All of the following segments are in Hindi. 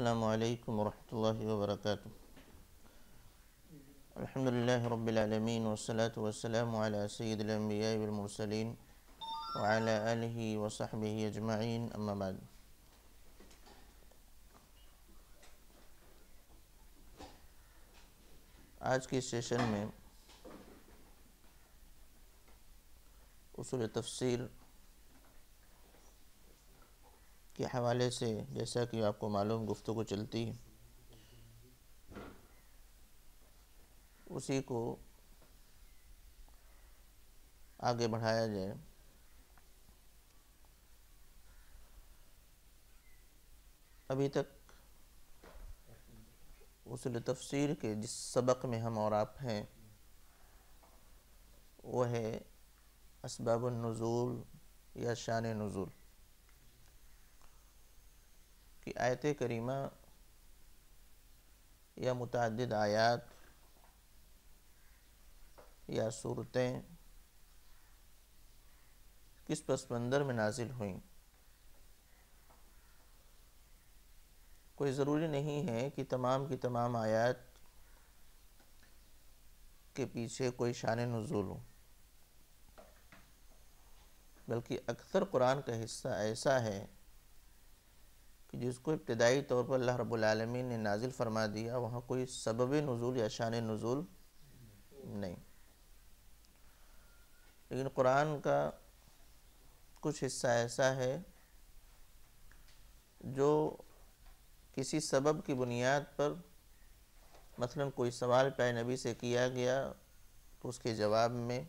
السلام عليكم ورحمة الله وبركاته الحمد لله رب العالمين والصلاة والسلام على سيد الأنبياء والمرسلين وعلى آله وصحبه أجمعين أما بعد آج کی سیشن میں اصول تفسیر के हवाले से जैसा कि आपको मालूम गुफ्तु को चलती है उसी को आगे बढ़ाया जाए अभी तक उस तफसीर के जिस सबक में हम और आप हैं वो है इसबाब नज़ुल या शान नज़ुल कि आयत करीमा या मुतद आयात या सूरतें किस पस मंदर में नाजिल हुई कोई ज़रूरी नहीं है कि तमाम की तमाम आयात के पीछे कोई शान नज़ुल हो बल्कि अक्सर कुरान का हिस्सा ऐसा है कि जिसको इब्तदाई तौर पर अल्लाह रबालमीन ने नाजिल फरमा दिया वहाँ कोई सबब नज़ुल या शान नज़ुल नहीं लेकिन कुरान का कुछ हिस्सा ऐसा है जो किसी सबब की बुनियाद पर मसलन कोई सवाल प्यारे नबी से किया गया तो उसके जवाब में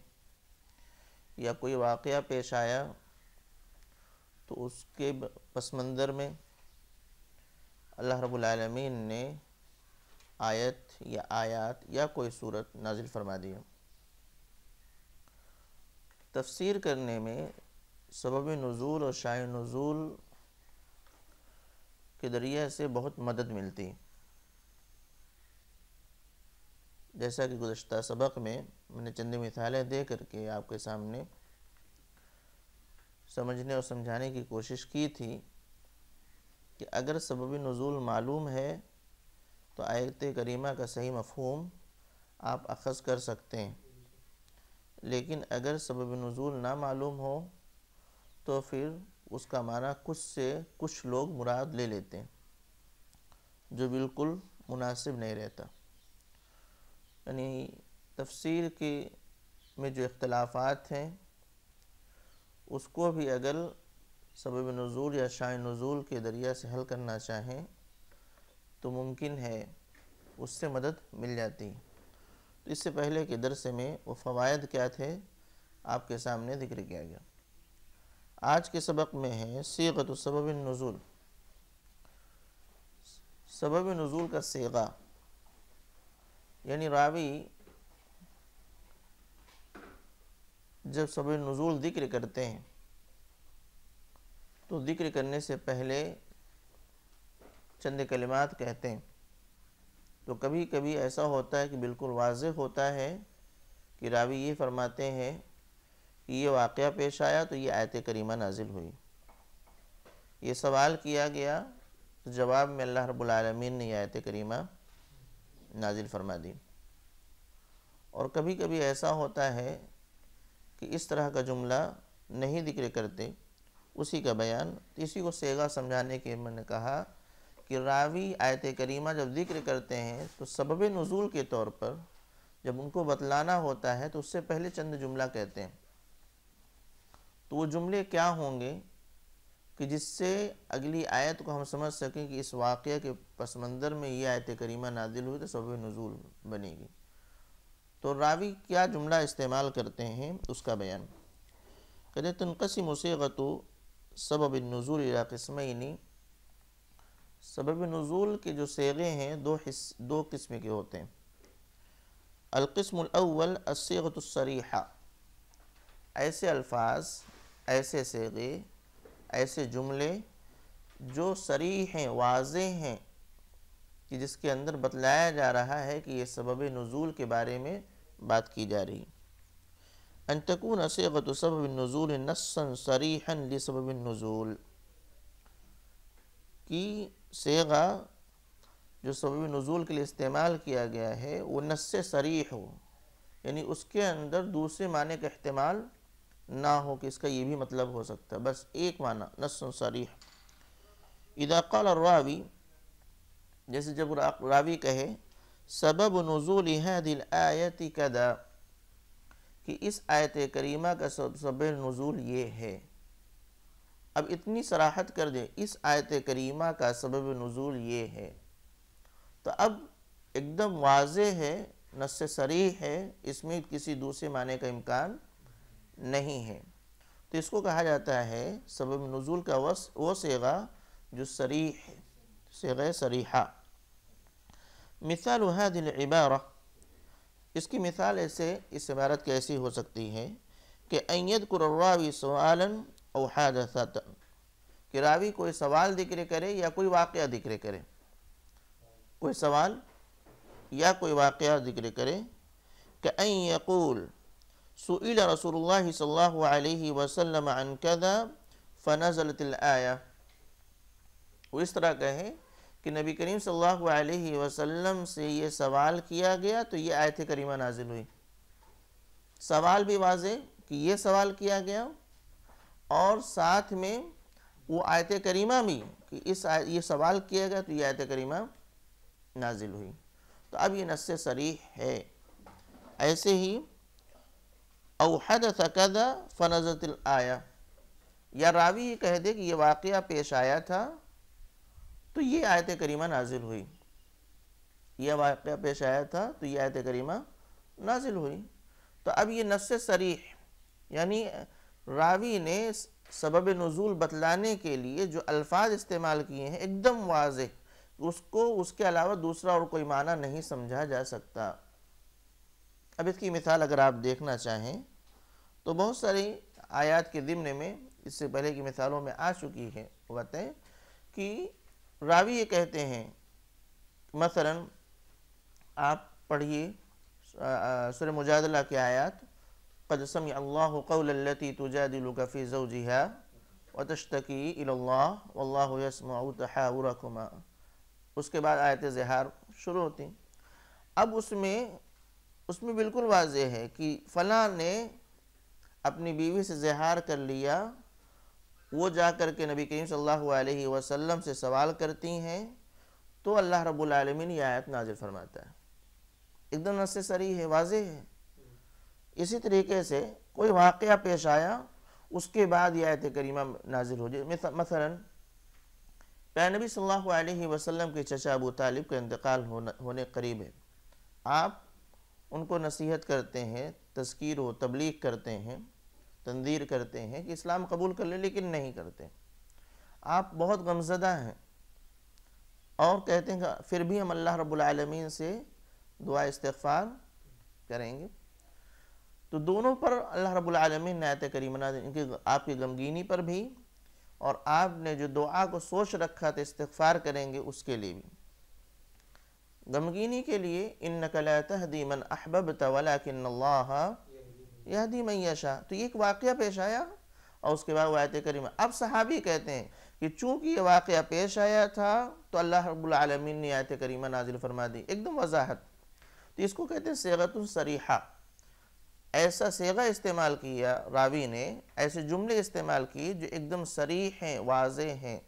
या कोई वाक़ पेश आया तो उसके पस मंज़र में अल्लाह रबालमीन ने आयत या आयात या कोई सूरत नाजिल फरमा दी है तफसीर करने में सबब नज़ूल और शाय नज़ूल के ज़रिए से बहुत मदद मिलती जैसा कि गुज्त सबक में मैंने चंद मिसालें दे करके आपके सामने समझने और समझाने की कोशिश की थी कि अगर सबब नज़ुल मालूम है तो आयत करीमा का सही मफहम आप अखज़ कर सकते हैं लेकिन अगर सबब नज़ुल ना मालूम हो तो फिर उसका माना कुछ से कुछ लोग मुराद ले लेते हैं जो बिल्कुल मुनासिब नहीं रहता यानी तफसीर की में जो इख्तलाफात हैं उसको भी अगर सबब नज़ूल या शाह नज़ूल के दरिया से हल करना चाहें तो मुमकिन है उससे मदद मिल जाती तो इससे पहले के दरस में वो फ़वाद क्या थे आपके सामने जिक्र किया गया आज के सबक में है सीगत सबब नज़ूल सबब नज़ूल का सेगा यानी रावी जब सबब नज़ूल जिक्र करते हैं तो जिक्र करने से पहले चंद कलिमात कहते हैं तो कभी कभी ऐसा होता है कि बिल्कुल वाज होता है कि रावी ये फरमाते हैं कि ये वाक़ पेश आया तो ये आयत करीमा नाजिल हुई ये सवाल किया गया तो जवाब में अल्लाह रबालमीन ने आयत करीमा नाजिल फरमा दी और कभी कभी ऐसा होता है कि इस तरह का जुमला नहीं जिक्र करते उसी का बयान इसी को सेगा समझाने के मैंने कहा कि रावी आयत करीमा जब जिक्र करते हैं तो सबब नज़ुल के तौर पर जब उनको बतलाना होता है तो उससे पहले चंद जुमला कहते हैं तो वो जुमले क्या होंगे कि जिससे अगली आयत को हम समझ सकें कि इस वाक़े के पस मंज़र में ये आयत करीमा नाजिल हुई तो सबब नजूल बनेगी तो रावी क्या जुमला इस्तेमाल करते हैं उसका बयान कहते तनकसी सेगतु सबब नज़ुल किस्मैनी सबब नज़ुल के जो सेगे हैं दो हिस दो किस्म के होते हैं अलकस्मल असगतसरीहा ऐसे अल्फाज ऐसे सेगे ऐसे जुमले जो सरी हैं वाज हैं कि जिसके अंदर बतलाया जा रहा है कि ये सबब नज़ुल के बारे में बात की जा रही है अनतकून सेगत सबनज़ूल नसन सरीहन सबनज़ूल की सेगा जो सबब नज़ूल के लिए इस्तेमाल किया गया है वो नस सरीह हो यानी उसके अंदर दूसरे माने का अहतमाल ना हो कि इसका ये भी मतलब हो सकता है बस एक माना नस सरीह इदाक़ल रावी जैसे जब रावी कहे सबब नज़ूल है दिल आयत कदा कि इस आयत करीमा का सब सब नज़ुल ये है अब इतनी सराहत कर दें इस आयत करीमा का सबब नज़ुल ये है तो अब एकदम वाज है नस सरी है इसमें किसी दूसरे माने का इम्कान नहीं है तो इसको कहा जाता है सबब नज़ुल का वस वो सेगा जो सरीह सेगा सरीहा मिसाल वह इबारा इसकी मिसाल ऐसे इस इबारत कैसी हो सकती है कि अयद कुरवी सवालन और हादसा कि रावी कोई सवाल जिक्र करे या कोई वाक़ जिक्र करे कोई सवाल या कोई वाक़ जिक्र करे कि यकूल सुल रसूल सल्ला वसलम अन आया वो इस तरह कहे कि नबी करीम सल्लल्लाहु अलैहि वसल्लम से ये सवाल किया गया तो ये आयत करीमा नाजिल हुई सवाल भी वाज कि ये सवाल किया गया और साथ में वो आयत करीमा भी कि इस ये सवाल किया गया तो ये आयत करीमा नाजिल हुई तो अब ये नस्से सरीह है ऐसे ही अवहद सकद फनजत आया या रावी ये कह दे कि ये वाक़ पेश आया था तो ये आयत करीमा नाजिल हुई यह वाक़ पेश आया था तो ये आयत करीमा नाजिल हुई तो अब ये नस सरीह यानी रावी ने सबब नज़ुल बतलाने के लिए जो अल्फाज इस्तेमाल किए हैं एकदम वाज उसको उसके अलावा दूसरा और कोई माना नहीं समझा जा सकता अब इसकी मिसाल अगर आप देखना चाहें तो बहुत सारी आयात के ज़िमन में इससे पहले की मिसालों में आ चुकी है बताएं कि रावी ये कहते हैं मसलन आप पढ़िए सुर मुजादला के आयात कदसम अल्लाह कौलती तुजादिलफ़ी जहा व तश्तकी अल्लाहसमा उसके बाद आयत जहार शुरू होती अब उसमें उसमें बिल्कुल वाज है कि फ़लाँ ने अपनी बीवी से जहार कर लिया वो जा कर के नबी करीम सल्लल्लाहु अलैहि वसल्लम से सवाल करती हैं तो अल्लाह रब्बुल आलमीन ये आयत नाजिल फरमाता है एकदम नसेसरी है वाज है इसी तरीके से कोई वाक़ पेश आया उसके बाद यह आयत करीमा नाजिल हो जाए मसला पैनबी सल्लल्लाहु अलैहि वसल्लम के चचा अबू तालिब का इंतकाल होना होने करीब है आप उनको नसीहत करते हैं तस्कीर व तबलीग करते हैं तंदीर करते हैं कि इस्लाम कबूल कर ले लेकिन नहीं करते आप बहुत गमजदा हैं और कहते हैं फिर भी हम अल्लाह रब्लमीन से दुआ इस्तफ़ार करेंगे तो दोनों पर अल्लाह रब्लमीन ने आयत करीमना इनकी आपकी गमगीनी पर भी और आपने जो दुआ को सोच रखा था इस्तफ़ार करेंगे उसके लिए भी गमगीनी के लिए इन नकलतः दीमन अहबब तवला किन्ला यहदी मैशा तो ये एक वाक़ पेश आया और उसके बाद वायत करीम अब सहाबी कहते हैं कि चूंकि ये वाक़ पेश आया था तो अल्लाह रबालमीन ने आयत करीमा नाजिल फरमा दी एकदम वजाहत तो इसको कहते हैं सरीहा ऐसा सेगा इस्तेमाल किया रावी ने ऐसे जुमले इस्तेमाल किए जो एकदम सरी हैं वाज हैं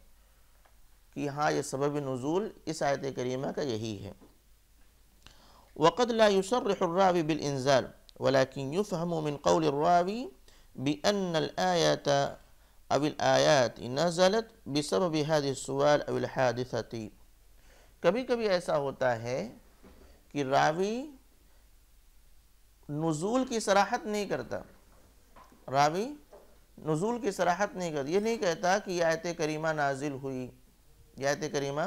कि हाँ ये सबब नज़ूल इस आयत करीमा का यही है वक़द ला यूसर रावी बिल इंज़ार ولكن يفهم من قول الراوي بأن الآية أو الآيات نزلت بسبب هذه السؤال أو الحادثة ہوتا ہے کہ راوی نزول کی صراحت نہیں کرتا راوی نزول کی صراحت نہیں کرتا یہ نہیں کہتا کہ یہ آیت کریمہ نازل ہوئی یہ آیت کریمہ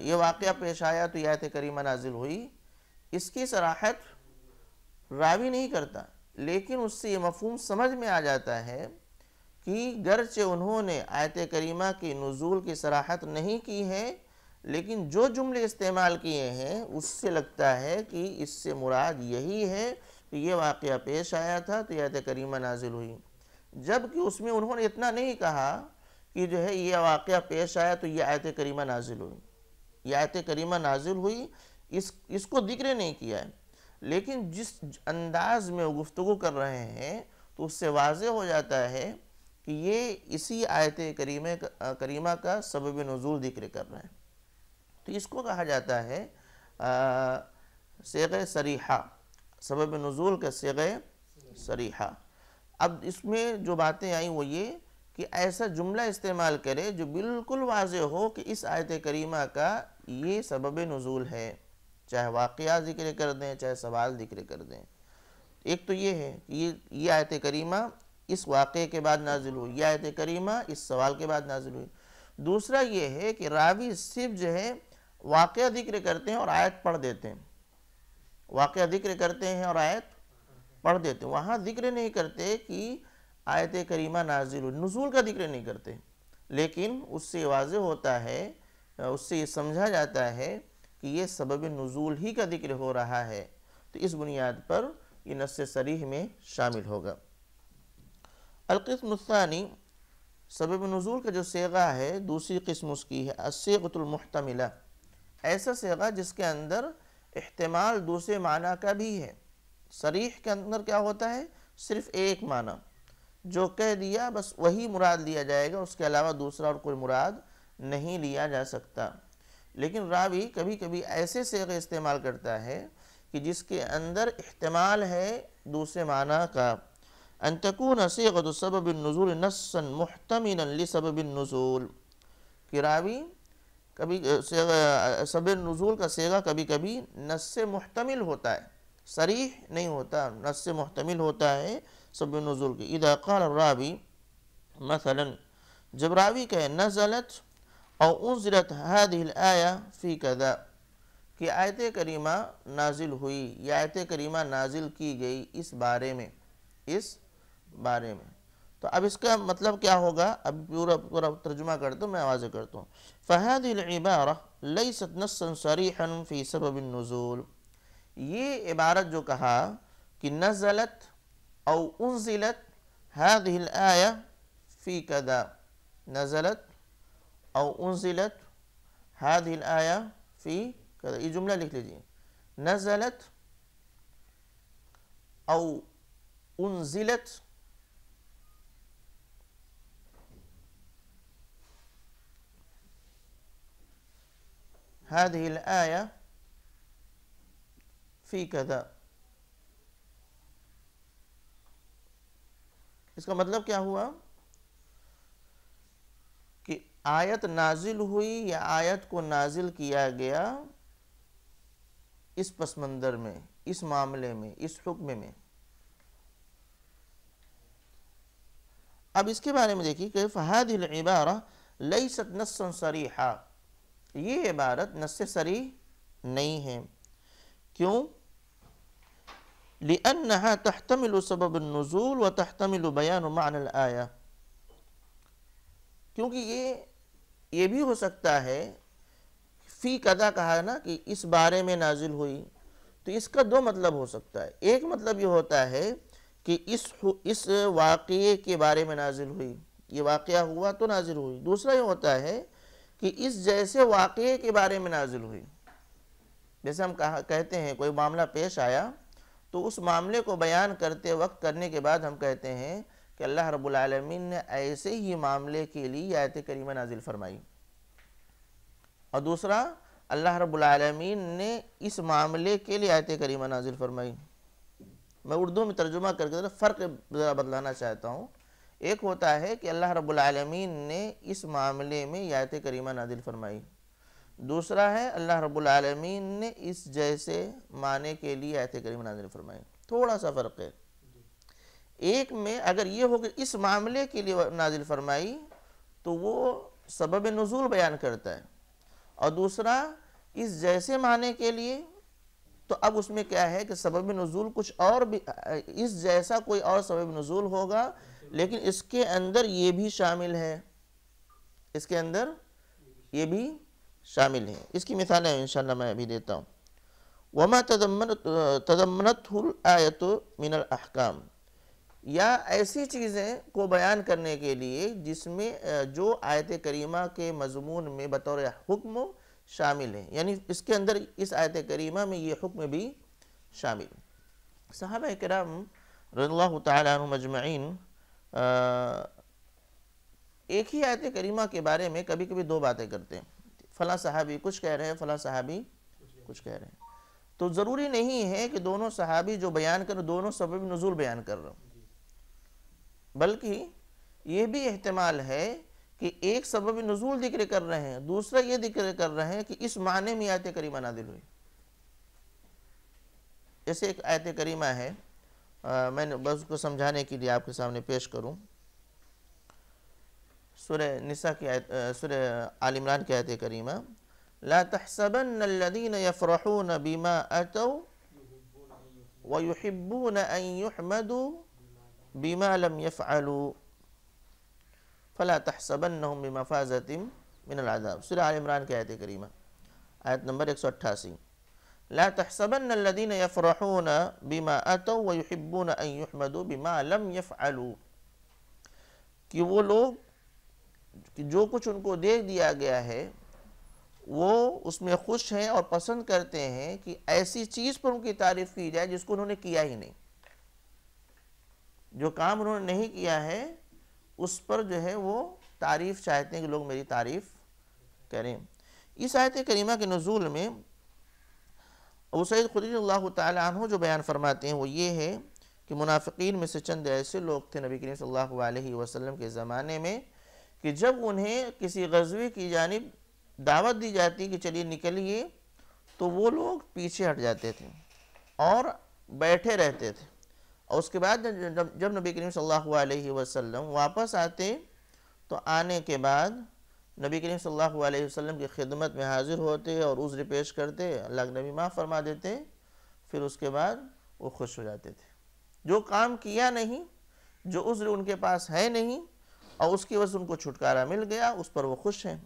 یہ واقعہ پیش آیا تو یہ آیت کریمہ نازل ہوئی اس کی صراحت रावी नहीं करता लेकिन उससे ये मफहम समझ में आ जाता है कि गरचे उन्होंने आयत करीमा की नज़ुल की सराहत नहीं की है लेकिन जो जुमले इस्तेमाल किए हैं उससे लगता है कि इससे मुराद यही है कि ये वाक़ पेश आया था तो आयत करीमा नाजिल हुई जबकि उसमें उन्होंने इतना नहीं कहा कि जो है ये वाक़ पेश आया तो ये आयत करीमा नाजिल हुई ये आयत करीमा नाजिल हुई इस इसको जिक्र नहीं किया है लेकिन जिस अंदाज में गुफ्तु कर रहे हैं तो उससे वाज हो जाता है कि ये इसी आयत करीम करीमा का सबब नज़ूल जिक्र कर रहे हैं तो इसको कहा जाता है सेग सरीहा सबब नज़ूल का सेग सरीहा अब इसमें जो बातें आई वो ये कि ऐसा जुमला इस्तेमाल करे जो बिल्कुल वाज हो कि इस आयत करीमा का ये सबब नज़ूल है चाहे वाक़ ज़िक्र कर दें चाहे सवाल ज़िक्र कर दें एक तो ये है कि ये ये आयत करीमा इस वाक़े के बाद नाजिल हुई ये आयत करीमा इस सवाल के बाद नाजिल हुई दूसरा ये है कि रावी सिर्फ जो है वाक़ ज़िक्र करते हैं और आयत पढ़ देते हैं वाक़ ज़िक्र करते हैं और आयत पढ़ देते हैं वहाँ ज़िक्र नहीं करते कि आयत करीमा नाजिल हुई नजूल का ज़िक्र नहीं करते लेकिन उससे वाज होता है उससे ये समझा जाता है कि ये सबब नज़ूल ही का जिक्र हो रहा है तो इस बुनियाद पर यह नस सरीह में शामिल होगा अलकस्मसानी सबब नज़ूल का जो सेगा है दूसरी किस्म उसकी है असगतुलमहतमिला ऐसा सेगा जिसके अंदर अहतमाल दूसरे माना का भी है सरीह के अंदर क्या होता है सिर्फ एक माना जो कह दिया बस वही मुराद लिया जाएगा उसके अलावा दूसरा और कोई मुराद नहीं लिया जा सकता लेकिन रावी कभी कभी ऐसे सेगे इस्तेमाल करता है कि जिसके अंदर अहतमाल है दूसरे माना का अनतकून सेगतसब नज़ुल नसन महतमिन सबब नज़ुल कि रावी कभी सब का सेगा कभी कभी नस महतमिल मुहतमिल होता है सरीह नहीं होता नस से मुहतमिल होता है सब की इदाकार रावी मसला जब रावी कहे नज़लत और उजरत हदिल आया फ़ी कदा कि आयत करीमा नाजिल हुई या आयत करीमा नाजिल की गई इस बारे में इस बारे में तो अब इसका मतलब क्या होगा अब पूरा पूरा तर्जुमा करते मैं आवाज़ करता हूँ फ़हद इबारा लई सतनसरी हनफ़ी नज़ूल ये इबारत जो कहा कि नज़लत और उनजिलत हदिल आया फ़ी कदा नज़लत أو أنزلت هذه الآية في كذا إيه جملة لك لدي نزلت أو أنزلت هذه الآية في كذا کا مطلب کیا ہوا आयत नाजिल हुई या आयत को नाजिल किया गया इस पस मंज़र में इस मामले में इस हुक्म में अब इसके बारे में देखिए कि फ़हाद इबारा लई सत नसन सरीहा ये इबारत नस सरी नहीं है क्यों لأنها تحتمل سبب النزول وتحتمل بيان معنى الآية. क्योंकि ये ये भी हो सकता है फ़ी कदा कहा है ना कि इस बारे में नाजिल हुई तो इसका दो मतलब हो सकता है एक मतलब ये होता है कि इस इस वाक़े के बारे में नाजिल हुई ये वाक़ हुआ तो नाजिल हुई दूसरा ये होता है कि इस जैसे वाक़े के बारे में नाजिल हुई जैसे हम कहा कहते हैं कोई मामला पेश आया तो उस मामले को बयान करते वक्त करने के बाद हम कहते हैं कि अल्लाह रबालमीन ने ऐसे ही मामले के लिए आयत करीमा नाजिल फरमाई और दूसरा अल्लाह रबालमीन ने इस मामले के लिए आयत करीमा नाजिल फरमाई मैं उर्दू में तर्जुमा करके ज़रा फ़र्क ज़रा बदलाना चाहता हूँ एक होता है कि अल्लाह रबालमीन ने इस मामले में आयत करीमा नाजिल फरमाई दूसरा है अल्लाह रबालमीन ने इस जैसे माने के लिए आयत करीमा नाजिल फरमाई थोड़ा सा फ़र्क है एक में अगर ये हो कि इस मामले के लिए नाजिल फरमाई तो वो सबब नज़ुल बयान करता है और दूसरा इस जैसे माने के लिए तो अब उसमें क्या है कि सबब नज़ुल कुछ और भी इस जैसा कोई और सबब नज़ुल होगा लेकिन इसके अंदर ये भी शामिल है इसके अंदर ये भी शामिल है इसकी मिसाल है इन मैं अभी देता हूँ वमा तदमन तदमनत आयत मिनल अहकाम या ऐसी चीज़ें को बयान करने के लिए जिसमें जो आयत करीमा के मजमून में बतौर हुक्म शामिल हैं यानी इसके अंदर इस आयत करीमा में ये हुक्म भी शामिल साहब कराम रज़ल्ला तजमैन एक ही आयत करीमा के बारे में कभी कभी दो बातें करते हैं फ़ला साहबी कुछ कह रहे हैं फ़ला साहबी कुछ कह रहे हैं तो ज़रूरी नहीं है कि दोनों सहाबी जो बयान कर दोनों सबब नज़ुल बयान कर रहे हो बल्कि ये भी अहतमाल है कि एक सबब नजूल जिक्र कर रहे हैं दूसरा ये जिक्र कर रहे हैं कि इस माने में आयत करीमा नादिल हुई ऐसे एक आयत करीमा है आ, मैंने बस उसको समझाने के लिए आपके सामने पेश करूं सुर निसा की आयत सुरह आल इमरान की आयत करीमा ला तहसबन الذين يفرحون بما अतो ويحبون अन يحمدوا बीमा लम यफ़ालू फ़ला तहसबन बिमफाजतिम मिनलादाब सुर इमरान की आयत करीमा आयत नंबर एक सौ अट्ठासी ला तहसबन लदीन यफ़रहून बीमा अतो वहिब्बून अहमदू बीमा लम यफ़ालू कि वो लोग जो कुछ उनको दे दिया गया है वो उसमें खुश हैं और पसंद करते हैं कि ऐसी चीज़ पर उनकी तारीफ़ की जाए जिसको उन्होंने किया ही नहीं जो काम उन्होंने नहीं किया है उस पर जो है वो तारीफ़ चाहते हैं कि लोग मेरी तारीफ़ करें इस आयत करीमा के नज़ुल में अबू सैद खुदी अल्लाह तु जो बयान फरमाते हैं वो ये है कि मुनाफिकीन में से चंद ऐसे लोग थे नबी करीम सल्लल्लाहु अलैहि वसल्लम के ज़माने में कि जब उन्हें किसी गजवे की जानब दावत दी जाती कि चलिए निकलिए तो वो लोग पीछे हट जाते थे और बैठे रहते थे और उसके बाद जब नबी करीम सल्लल्लाहु अलैहि वसल्लम वापस आते तो आने के बाद नबी करीम सल्लल्लाहु अलैहि वसल्लम की खिदमत में हाज़िर होते और उज्र पेश करते अल्लाह के नबी माँ फरमा देते फिर उसके बाद वो खुश हो जाते थे जो काम किया नहीं जो उज्र उनके पास है नहीं और उसकी वजह से उनको छुटकारा मिल गया उस पर वो खुश हैं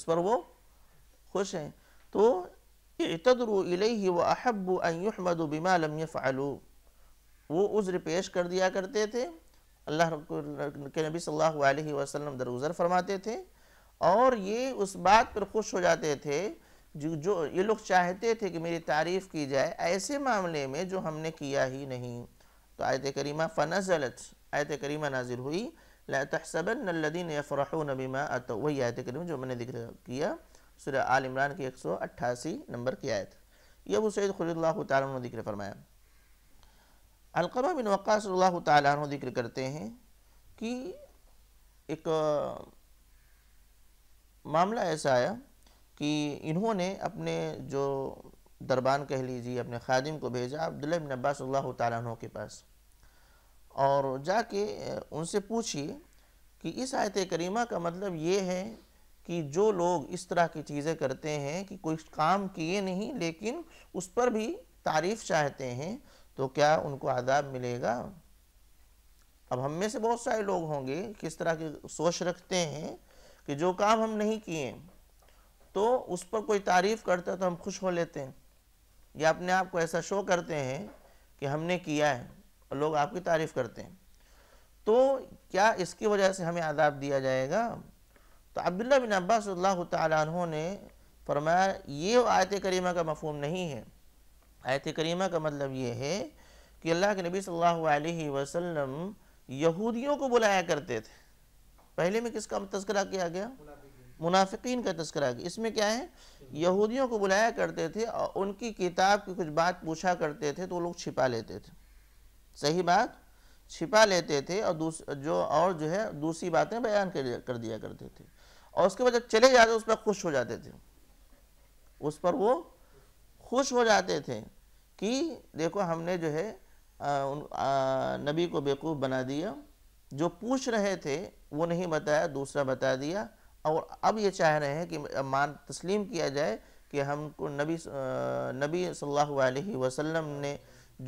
उस पर वो खुश हैं तो तदरू इले व अहब अन बिमा लम फ़ालू वो उज्र पेश कर दिया करते थे अल्लाह के नबी सल्लल्लाहु अलैहि वसल्लम दरुज़र फरमाते थे और ये उस बात पर खुश हो जाते थे जो जो ये लोग चाहते थे कि मेरी तारीफ़ की जाए ऐसे मामले में जो हमने किया ही नहीं तो आयत करीमा फ़नजलत आयत करीमा नाजिल हुई लतसबनदीन फ़रहन बीमा अतो वही आयत करीमा जो मैंने जिक्र किया सुर आल इमरान की एक सौ अट्ठासी नंबर की आयत यह वो सैद खुल्ला तैन ने जिक्र फरमाया अलकमा बिन वक़ास तु जिक्र करते हैं कि एक मामला ऐसा आया कि इन्होंने अपने जो दरबान कह लीजिए अपने खादिम को भेजा अब्दुल्ला बिन अब्बास तु के पास और जाके उनसे पूछिए कि इस आयत करीमा का मतलब ये है कि जो लोग इस तरह की चीज़ें करते हैं कि कोई काम किए नहीं लेकिन उस पर भी तारीफ़ चाहते हैं तो क्या उनको आदाब मिलेगा अब हम में से बहुत सारे लोग होंगे किस तरह की सोच रखते हैं कि जो काम हम नहीं किए तो उस पर कोई तारीफ़ करता तो हम खुश हो लेते हैं या अपने आप को ऐसा शो करते हैं कि हमने किया है और लोग आपकी तारीफ़ करते हैं तो क्या इसकी वजह से हमें आदाब दिया जाएगा तो अब्दुल्ला बिन अब्बास ने फरमाया ये आयत करीमा का मफहम नहीं है आयत करीमा का मतलब ये है कि अल्लाह के नबी सल्लल्लाहु अलैहि वसल्लम यहूदियों को बुलाया करते थे पहले में किसका तस्करा किया गया मुनाफिकीन का तस्करा किया इसमें क्या है यहूदियों को बुलाया करते थे और उनकी किताब की कुछ बात पूछा करते थे तो वो लोग छिपा लेते थे सही बात छिपा लेते थे और जो और जो है दूसरी बातें बयान कर दिया करते थे और उसके बाद जब चले जाते उस पर खुश हो जाते थे उस पर वो खुश हो जाते थे कि देखो हमने जो है उन नबी को बेवकूफ़ बना दिया जो पूछ रहे थे वो नहीं बताया दूसरा बता दिया और अब ये चाह रहे हैं कि मान तस्लीम किया जाए कि हमको नबी नबी सल्लल्लाहु अलैहि वसल्लम ने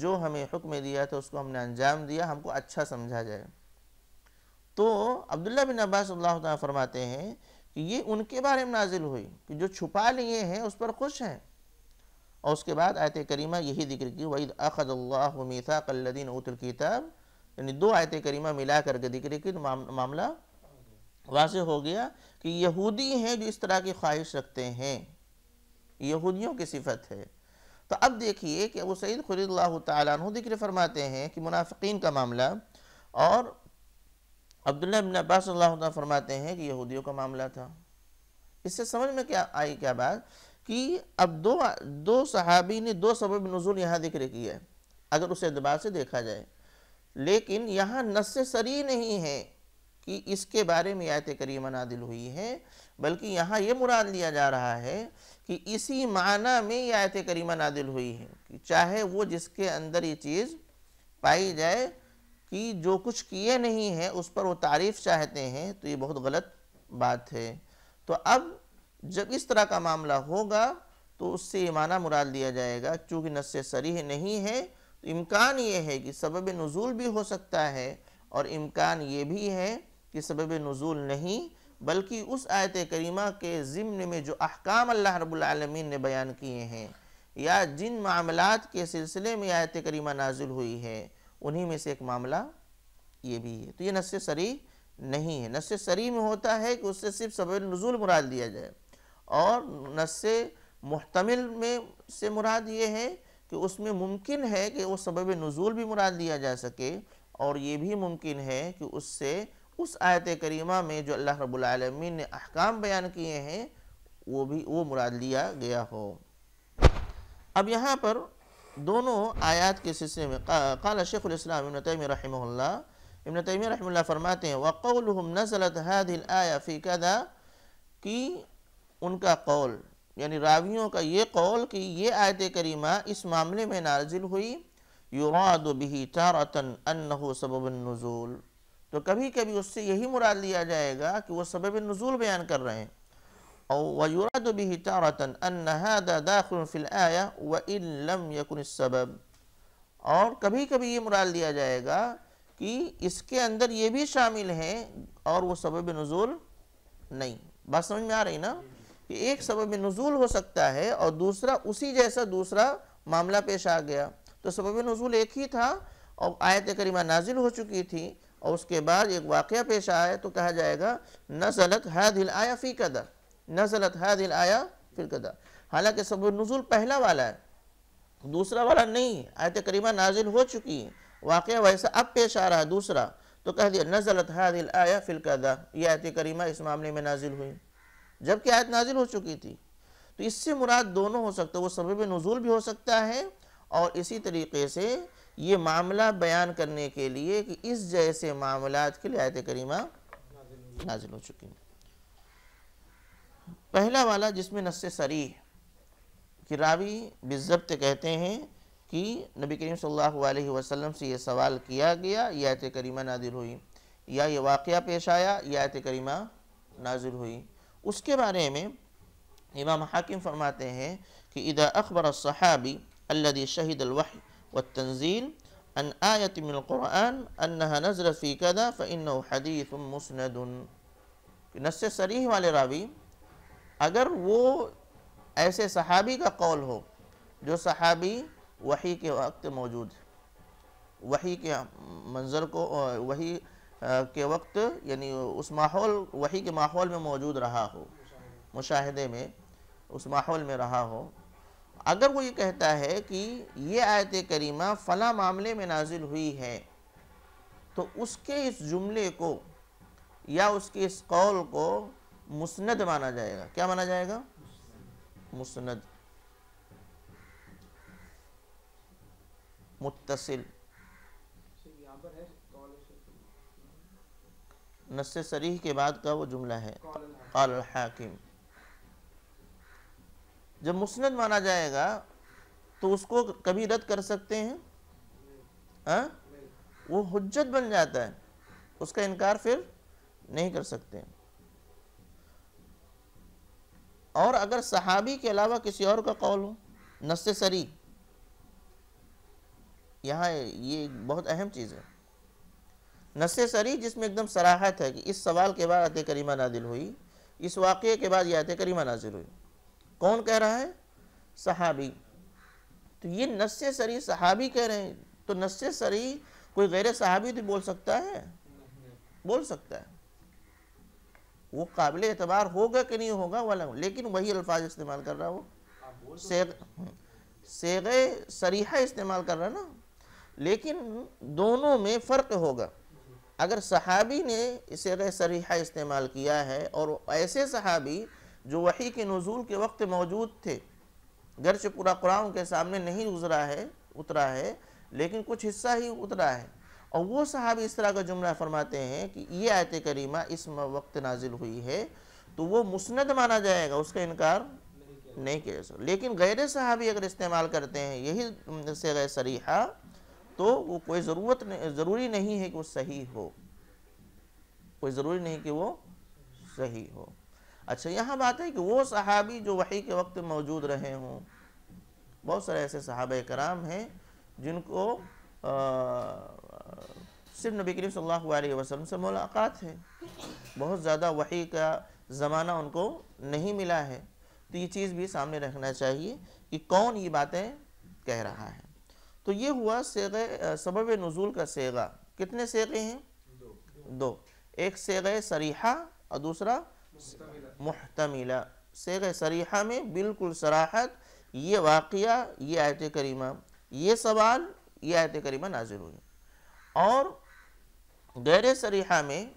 जो हमें हुक्म दिया था उसको हमने अंजाम दिया हमको अच्छा समझा जाए तो अब्दुल्ला बिन अब्बास अल्लाह फरमाते हैं कि ये उनके बारे में नाजिल हुई कि जो छुपा लिए हैं उस पर खुश हैं और उसके बाद आयत करीमा यही जिक्र की अखद अखदल्लामीसा कल्लिन उतलकिताब यानी दो आयत करीमा मिला करके जिक्र की तो माम, मामला वाज हो गया कि यहूदी हैं जो इस तरह की ख्वाहिश रखते हैं यहूदियों की सिफत है तो अब देखिए कि अबू सईद खुरल्ला तु जिक्र फरमाते हैं कि मुनाफिक का मामला और अब्दुल्ला बिन अब्बास फरमाते हैं कि यहूदियों का मामला था इससे समझ में क्या आई क्या बात कि अब दो दो सहाबी ने दो सबब नज़ुल यहाँ जिक्र किया अगर उस एतबार से देखा जाए लेकिन यहाँ नस सरी नहीं है कि इसके बारे में आयत करीमा नादिल हुई है बल्कि यहाँ ये मुराद लिया जा रहा है कि इसी माना में ये आयत करीमा नादिल हुई है कि चाहे वो जिसके अंदर ये चीज़ पाई जाए कि जो कुछ किए नहीं है उस पर वो तारीफ़ चाहते हैं तो ये बहुत गलत बात है तो अब जब इस तरह का मामला होगा तो उससे माना मुराद लिया जाएगा चूँकि नस सरीह नहीं है तो इम्कान ये है कि सबब नज़ुल भी हो सकता है और इम्कान ये भी है कि सबब नज़ुल नहीं बल्कि उस आयत करीमा के ज़िम्न में जो अहकाम अल्लाह रबालमीन ने बयान किए हैं या जिन मामला के सिलसिले में आयत करीमा नाजुल हुई है उन्हीं में से एक मामला ये भी है तो ये नस् सरी नहीं है नस् सरी में होता है कि उससे सिर्फ सबब नज़ुल मुराद लिया जाए और नस महतमिल में से मुराद ये है कि उसमें मुमकिन है कि वो सबब नज़ुल भी मुराद लिया जा सके और ये भी मुमकिन है कि उससे उस आयत करीमा में जो अल्लाह रबालमीन ने अहकाम बयान किए हैं वो भी वो मुराद लिया गया हो अब यहाँ पर दोनों आयात के सिलसिले में काला शेखुलस्लाम इमन तैम रही इमन तैम रही फरमाते हैं वक़ल नज़लत हादिल आया फ़ी कदा कि उनका कौल यानी रावियों का ये कौल कि ये आयत करीमा इस मामले में नाजिल हुई युवाद बिही तारतन अनहो सबनज़ूल तो कभी कभी उससे यही मुराद लिया जाएगा कि वह सबब नज़ूल बयान कर रहे हैं और वयुराद बिही तारतन दाखिल आया व इलम यकुन सबब और कभी कभी ये मुराद लिया जाएगा कि इसके अंदर ये भी शामिल हैं और वह सबब नज़ूल नहीं बात समझ में आ रही ना कि एक सबब में नज़ुल हो सकता है और दूसरा उसी जैसा दूसरा मामला पेश आ गया तो सबब नज़ुल एक ही था और आयत करीमा नाजिल हो चुकी थी और उसके बाद एक वाक़ पेश आया तो कहा जाएगा नजलत है दिल आया फ़ी कदा नजलत है दिल आया फिर कदा हालांकि सब नज़ुल पहला वाला है दूसरा वाला नहीं आयत करीमा नाजिल हो चुकी है वाक़ वैसा अब पेश आ रहा है दूसरा तो कह दिया नजलत है दिल आया फिर कदा यह आयत करीमा इस मामले में नाजिल हुई जबकि आयत नाजिल हो चुकी थी तो इससे मुराद दोनों हो सकता है वो सबब नज़ुल भी हो सकता है और इसी तरीके से ये मामला बयान करने के लिए कि इस जैसे मामला के लिए आयत करीमा नाजिल हो चुकी है पहला वाला जिसमें नस् सरी कि रावी बिजब्त कहते हैं कि नबी करीम सल्लल्लाहु अलैहि वसल्लम से ये सवाल किया गया ये आयत करीमा नाजिल हुई या ये वाक़ पेश आया ये आयत करीमा नाजिल हुई اس کے بارے میں امام حاکم فرماتے ہیں کہ اذا اخبر الصحابی الذي شهد الوحي والتنزيل ان ايه من القران انها نزلت في كذا فانه حديث مسند نص صریح والے راوی اگر وہ ایسے صحابی کا قول ہو جو صحابی وحی کے وقت موجود وحی کے منظر کو وحی के वक्त यानी उस माहौल वही के माहौल में मौजूद रहा हो मुशाहदे में उस माहौल में रहा हो अगर वो ये कहता है कि ये आयत करीमा फ़ला मामले में नाजिल हुई है तो उसके इस जुमले को या उसके इस कौल को मुसंद माना जाएगा क्या माना जाएगा मुस्ंद मुत्तसिल नस सरीह के बाद का वो जुमला है कौल हाकिम जब मुस्ंद माना जाएगा तो उसको कभी रद्द कर सकते हैं आ? हाँ? वो हजत बन जाता है उसका इनकार फिर नहीं कर सकते और अगर सहाबी के अलावा किसी और का कौल हो नस्से सरी यहाँ ये बहुत अहम चीज़ है नसे सरी जिसमें एकदम सराहत है कि इस सवाल के बाद आत करीमा नादिल हुई इस वाक़े के बाद ये आत करीमा नाजिल हुई कौन कह रहा है सहाबी तो ये नसे सरी सहाबी कह रहे हैं तो नसे सरी कोई गैर सहाबी तो बोल सकता है बोल सकता है वो काबिल एतबार होगा कि नहीं होगा वाला लेकिन वही अल्फाज इस्तेमाल कर रहा है वो तो सेगे सरीहा इस्तेमाल कर रहा है ना लेकिन दोनों में फ़र्क होगा अगर सहाबी ने इसे सरीहा इस्तेमाल किया है और ऐसे सहाबी जो वही के नज़ूल के वक्त मौजूद थे गर्च पूरा कुरान के सामने नहीं गुजरा है उतरा है लेकिन कुछ हिस्सा ही उतरा है और वो सहाबी इस तरह का जुमला फरमाते हैं कि ये आयत करीमा इस वक्त नाजिल हुई है तो वो मुस्ंद माना जाएगा उसका इनकार नहीं किया लेकिन गैर सहाबी अगर इस्तेमाल करते हैं यही से गैर सरीहा तो वो कोई ज़रूरत ज़रूरी नहीं है कि वो सही हो कोई ज़रूरी नहीं कि वो सही हो अच्छा यहाँ बात है कि वो सहाबी जो वही के वक्त मौजूद रहे हों बहुत सारे ऐसे सहाब कराम हैं जिनको सिर्फ नबी करीम सल्लल्लाहु अलैहि वसल्लम से मुलाकात है बहुत ज़्यादा वही का ज़माना उनको नहीं मिला है तो ये चीज़ भी सामने रखना चाहिए कि कौन ये बातें कह रहा है तो ये हुआ सेगे सबब नज़ुल का सेगा कितने सेगे हैं दो, दो एक सेगे सरीहा और दूसरा महतमिला सेगे सरीहा में बिल्कुल सराहत ये वाक़ ये आयत करीमा ये सवाल ये आयत करीमा नाजिल हुई और गैर सरीहा में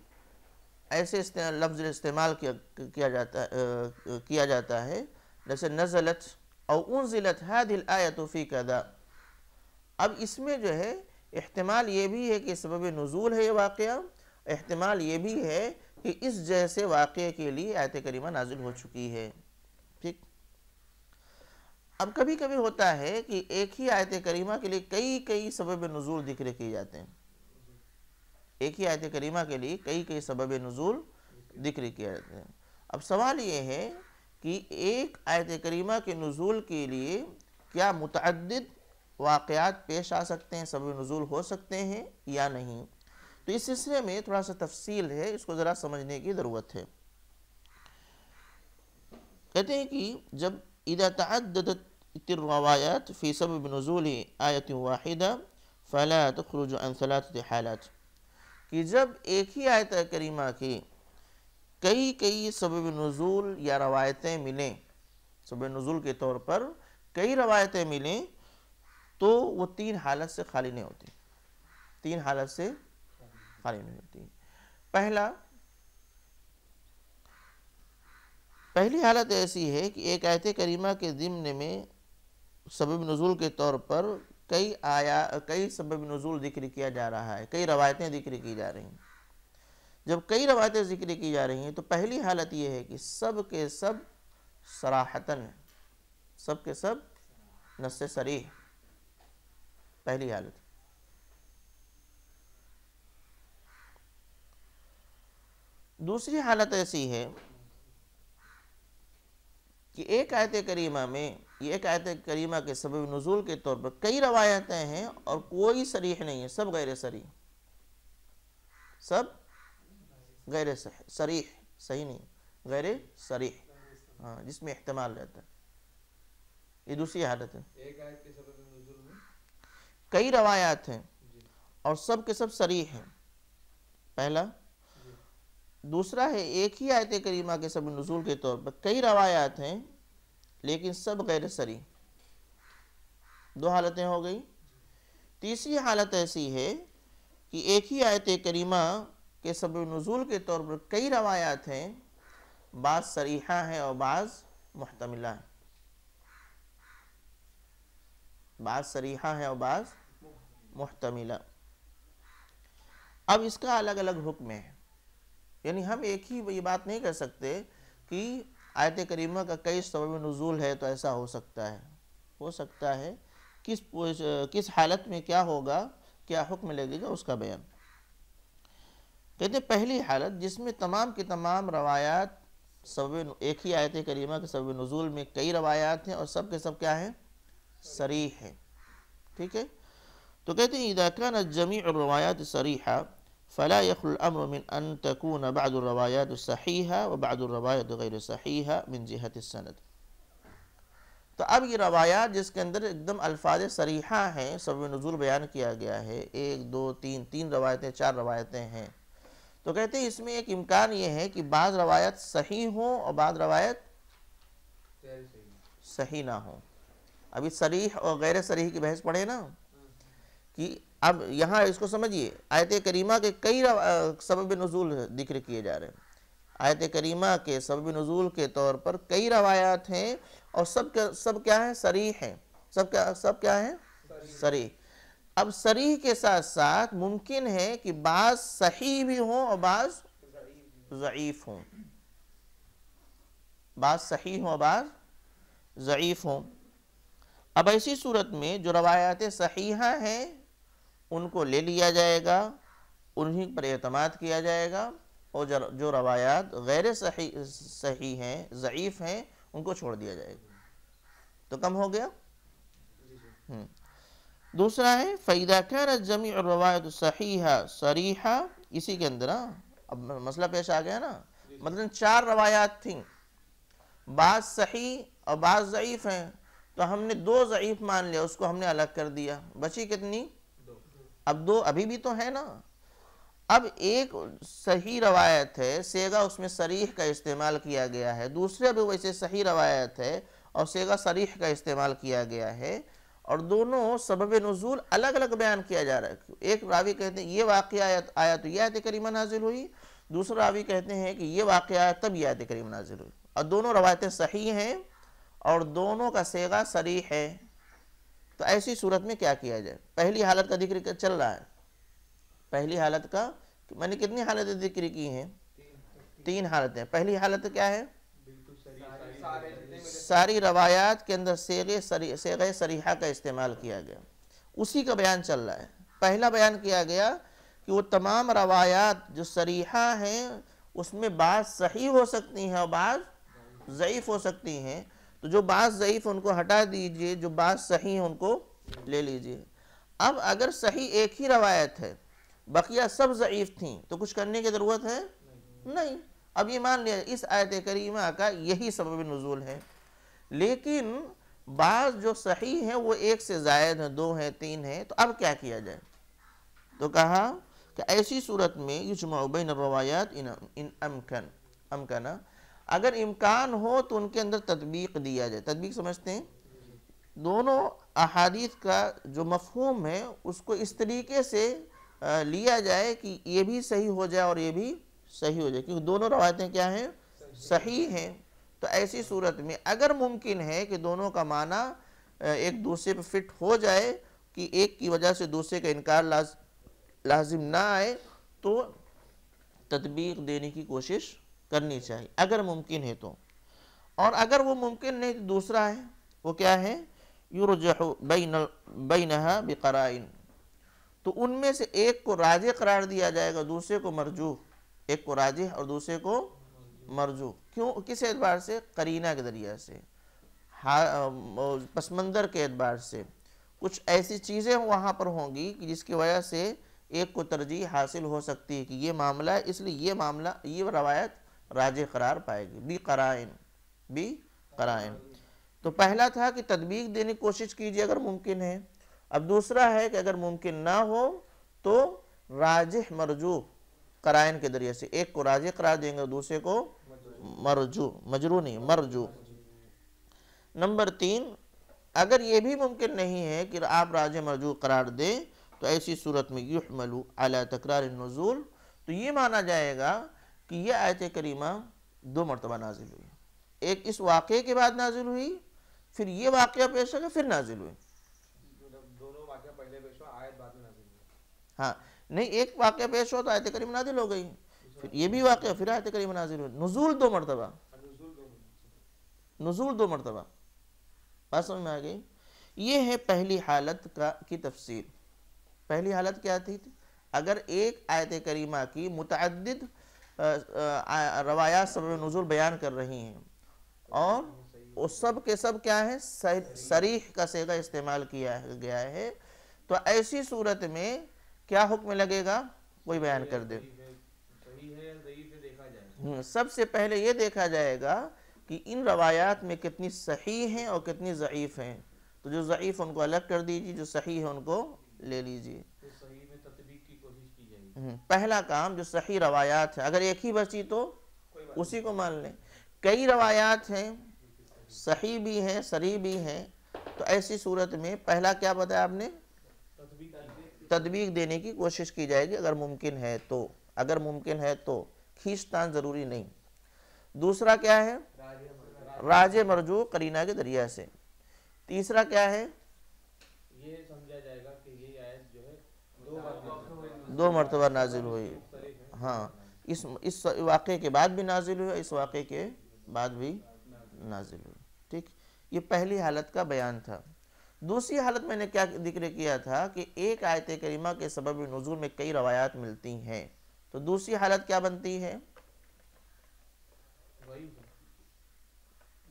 ऐसे लफ्ज़ इस्तेमाल किया, किया जाता किया जाता है जैसे नज़लत और उन ज़िलत हादिल आयत फ़ी कदा अब इसमें जो है अहतमाल ये भी है कि सबब नज़ूल है ये वाक़ अहतमाल ये भी है कि इस जैसे वाक़े के लिए आयत करीमा नाजिल हो चुकी है ठीक अब कभी कभी होता है कि एक ही आयत करीमा के लिए कई कई सबब नज़ूल जिक्र किए जाते हैं एक ही आयत करीमा के लिए कई कई सबब नज़ूल जिक्र किए जाते हैं अब सवाल ये है कि एक आयत करीमा के नज़ूल के लिए क्या मतदद वाक़ात पेश आ सकते हैं सब नज़ुल हो सकते हैं या नहीं तो इस सिलसिले में थोड़ा सा तफसील है इसको ज़रा समझने की ज़रूरत है कहते हैं कि जब इदा रवायात फ़ी सब नज़ुल आयत वाहिदा फ़ला तखरुज अनसलात हालत कि जब एक ही आयत करीमा की कई कई सबब नज़ुल या रवायतें मिलें सब नज़ुल के तौर पर कई रवायतें मिलें तो वो तीन हालत से खाली नहीं होती तीन हालत से खाली नहीं होती पहला पहली हालत ऐसी है कि एक आयत करीमा के ज़िम्न में सबब नज़ुल के तौर पर कई आया कई सबब नज़ुल जिक्र किया जा रहा है कई रवायतें जिक्र की जा रही हैं जब कई रवायतें जिक्र की जा रही हैं तो पहली हालत यह है कि सब के सब सराहतन सब के सब नस्से सरी पहली हालत दूसरी हालत ऐसी है कि एक आयत करीमा में एक आयत करीमा के सब नज़ुल के तौर पर कई रवायतें हैं और कोई सरीह नहीं है सब गैर सरीह सब गैर सरीह सही नहीं गैर सरीह हाँ जिसमें इहतमाल रहता है ये दूसरी हालत है एक आयत के सबब कई रवायात हैं और सब के सब सरी हैं पहला दूसरा है एक ही आयत करीमा के सब नजूल के तौर पर कई रवायात हैं लेकिन सब गैर सरी दो हालतें हो गई तीसरी हालत ऐसी है कि एक ही आयत करीमा के सब नज़ुल के तौर पर कई रवायात हैं बाज़ सरीहा है और बाज़ महतमिला हैं बाज़ सरीहा है और बाज़ मुहतमिला अब इसका अलग अलग हुक्म है यानी हम एक ही ये बात नहीं कर सकते कि आयत करीमा का कई सबब नजूल है तो ऐसा हो सकता है हो सकता है किस किस हालत में क्या होगा क्या हुक्म लगेगा उसका बयान कहते पहली हालत जिसमें तमाम की तमाम रवायात सब एक ही आयत करीमा के सब नजूल में कई रवायात हैं और सब के सब क्या हैं सरी हैं ठीक है तो कहते हैं इदाकान जमी रवायात सरीहा फ़ला यखलमरमिन अन सही है व गैर सही है मिन जहत सनत तो अब ये रवायात जिसके अंदर एकदम अल्फाज सरीहा हैं सब नज़ुल बयान किया गया है एक दो तीन तीन रवायतें चार रवायतें हैं तो कहते हैं इसमें एक इम्कान ये है कि बाद रवायत सही हो और बाद रवायत सही ना हो अभी सरीह और गैर सरीह की बहस पढ़े ना कि अब यहाँ इसको समझिए आयत करीमा के कई सबब नज़ुल जिक्र किए जा रहे हैं आयत करीमा के सबब नज़ुल के तौर पर कई रवायात हैं और सब क्या सब क्या है सरी हैं सब क्या सब क्या है सरी अब सरी के साथ साथ मुमकिन है कि बाज़ सही भी हों और बाज़ ज़ीफ़ हों बाज़ सही हों और बाज़ ज़ीफ़ हों अब ऐसी सूरत में जो रवायात सहीहा हैं उनको ले लिया जाएगा उन्हीं पर अतमाद किया जाएगा और जो रवायात गैर सही सही हैं जयीफ हैं उनको छोड़ दिया जाएगा तो कम हो गया हम्म। दूसरा है फ़ैदा खैर जमी और रवायत सही है सरीहा इसी के अंदर हाँ। अब मसला पेश आ गया ना मतलब चार रवायात थी बाज सही और बाज ज़यीफ़ हैं तो हमने दो ज़यीफ मान लिया उसको हमने अलग कर दिया बची कितनी अब दो अभी भी तो है ना अब एक सही रवायत है सेगा उसमें सरीह का इस्तेमाल किया गया है दूसरे भी वैसे सही रवायत है और सेगा सरीह का इस्तेमाल किया गया है और दोनों सबब नज़ूल अलग अलग बयान किया जा रहा है एक रावी कहते हैं ये वाक़ आयत आया तो यह आयत करीमा नाजिल हुई दूसरा रावी कहते हैं कि ये वाक़ आया तब यह आयत करीमा नाजिल हुई और दोनों रवायतें सही हैं और दोनों का सेगा सरीह है तो ऐसी सूरत में क्या किया जाए पहली हालत का जिक्र चल रहा है पहली हालत का मैंने कितनी हालतें जिक्र की हैं तीन हालतें पहली हालत क्या है सारी रवायात के अंदर सेगे सरी, सेगे सरीहा का इस्तेमाल किया गया उसी का बयान चल रहा है पहला बयान किया गया कि वो तमाम रवायात जो सरीहा हैं उसमें बात सही हो सकती हैं और बात ज़यीफ़ हो सकती हैं तो जो बात ज़यीफ़ उनको हटा दीजिए जो बात सही है उनको ले लीजिए अब अगर सही एक ही रवायत है बकिया सब ज़यीफ़ थी तो कुछ करने की ज़रूरत है नहीं।, नहीं अब ये मान लिया इस आयत करीमा का यही सबब नज़ुल है लेकिन बाज जो सही हैं वो एक से जायद हैं दो हैं तीन हैं तो अब क्या किया जाए तो कहा कि ऐसी सूरत में उबैन रवायात इन अमकन अमकना अगर इम्कान हो तो उनके अंदर तदबीक दिया जाए तदबीक समझते हैं दोनों अहादीत का जो मफहूम है उसको इस तरीके से लिया जाए कि ये भी सही हो जाए और ये भी सही हो जाए क्योंकि दोनों रवायतें क्या हैं सही हैं तो ऐसी सूरत में अगर मुमकिन है कि दोनों का माना एक दूसरे पर फिट हो जाए कि एक की वजह से दूसरे का इनकार लाज, लाजिम ना आए तो तदबीक देने की कोशिश करनी चाहिए अगर मुमकिन है तो और अगर वो मुमकिन नहीं तो दूसरा है वो क्या है युरजह बैन बैनहा तो उनमें से एक को राजे करार दिया जाएगा दूसरे को मरजू एक को राजे और दूसरे को मरजू क्यों किस एतबार से करीना के दरिया से पसमंदर के एतबार से कुछ ऐसी चीज़ें वहाँ पर होंगी कि जिसकी वजह से एक को तरजीह हासिल हो सकती है कि ये मामला इसलिए ये मामला ये रवायत राज करार पाएगी बी कराइन बी कराइन तो पहला था कि तदबीक देने की कोशिश कीजिए अगर मुमकिन है अब दूसरा है कि अगर मुमकिन ना हो तो राज मरजू कराइन के जरिए से एक को राज करार देंगे और दूसरे को मरजू मजरू नहीं मरजू नंबर तीन अगर ये भी मुमकिन नहीं है कि आप राज मरजू करार दें तो ऐसी सूरत में युहमलू अला तकरार नज़ूल तो ये माना जाएगा कि यह आयत करीमा दो मरतबा नाजिल हुई एक इस वाक़े के बाद नाजिल हुई फिर ये वाक़ पेश आ फिर नाजिल हुई हाँ नहीं एक वाक़ पेश हो तो आयत करीम नाजिल हो गई फिर ये भी वाक़ फिर आयत करीम नाजिल हुई नजूल दो मरतबा हाँ, नजूल दो मरतबा बात समझ में आ गई ये है पहली हालत का की तफसीर पहली हालत क्या थी अगर एक आयत करीमा की मुतद रवायात सब नज़ुल बयान कर रही हैं और उस सब के सब क्या है सरीह का सेगा इस्तेमाल किया गया है तो ऐसी सूरत में क्या हुक्म लगेगा कोई बयान कर दे हम्म, सबसे पहले ये देखा जाएगा कि इन रवायात में कितनी सही हैं और कितनी ज़ीफ़ हैं तो जो ज़ीफ़ उनको अलग कर दीजिए जो सही है उनको ले लीजिए पहला काम जो सही रवायात है अगर एक ही बची तो उसी को मान लें कई रवायात हैं सही भी हैं सरी भी हैं तो ऐसी सूरत में पहला क्या बताया आपने तदबीक देने की कोशिश की जाएगी अगर मुमकिन है तो अगर मुमकिन है तो खींचतान ज़रूरी नहीं दूसरा क्या है राज मरजू करीना के दरिया से तीसरा क्या है ये समझा जाएगा कि ये आयत जो है दो दो मरतबा नाजिल हुई हाँ इस इस वाक़े के बाद भी नाजिल हुई इस वाक़े के बाद भी नाजिल हुई ठीक ये पहली हालत का बयान था दूसरी हालत मैंने क्या जिक्र किया था कि एक आयत करीमा के सबब नज़ूर में कई रवायात मिलती हैं तो दूसरी हालत क्या बनती है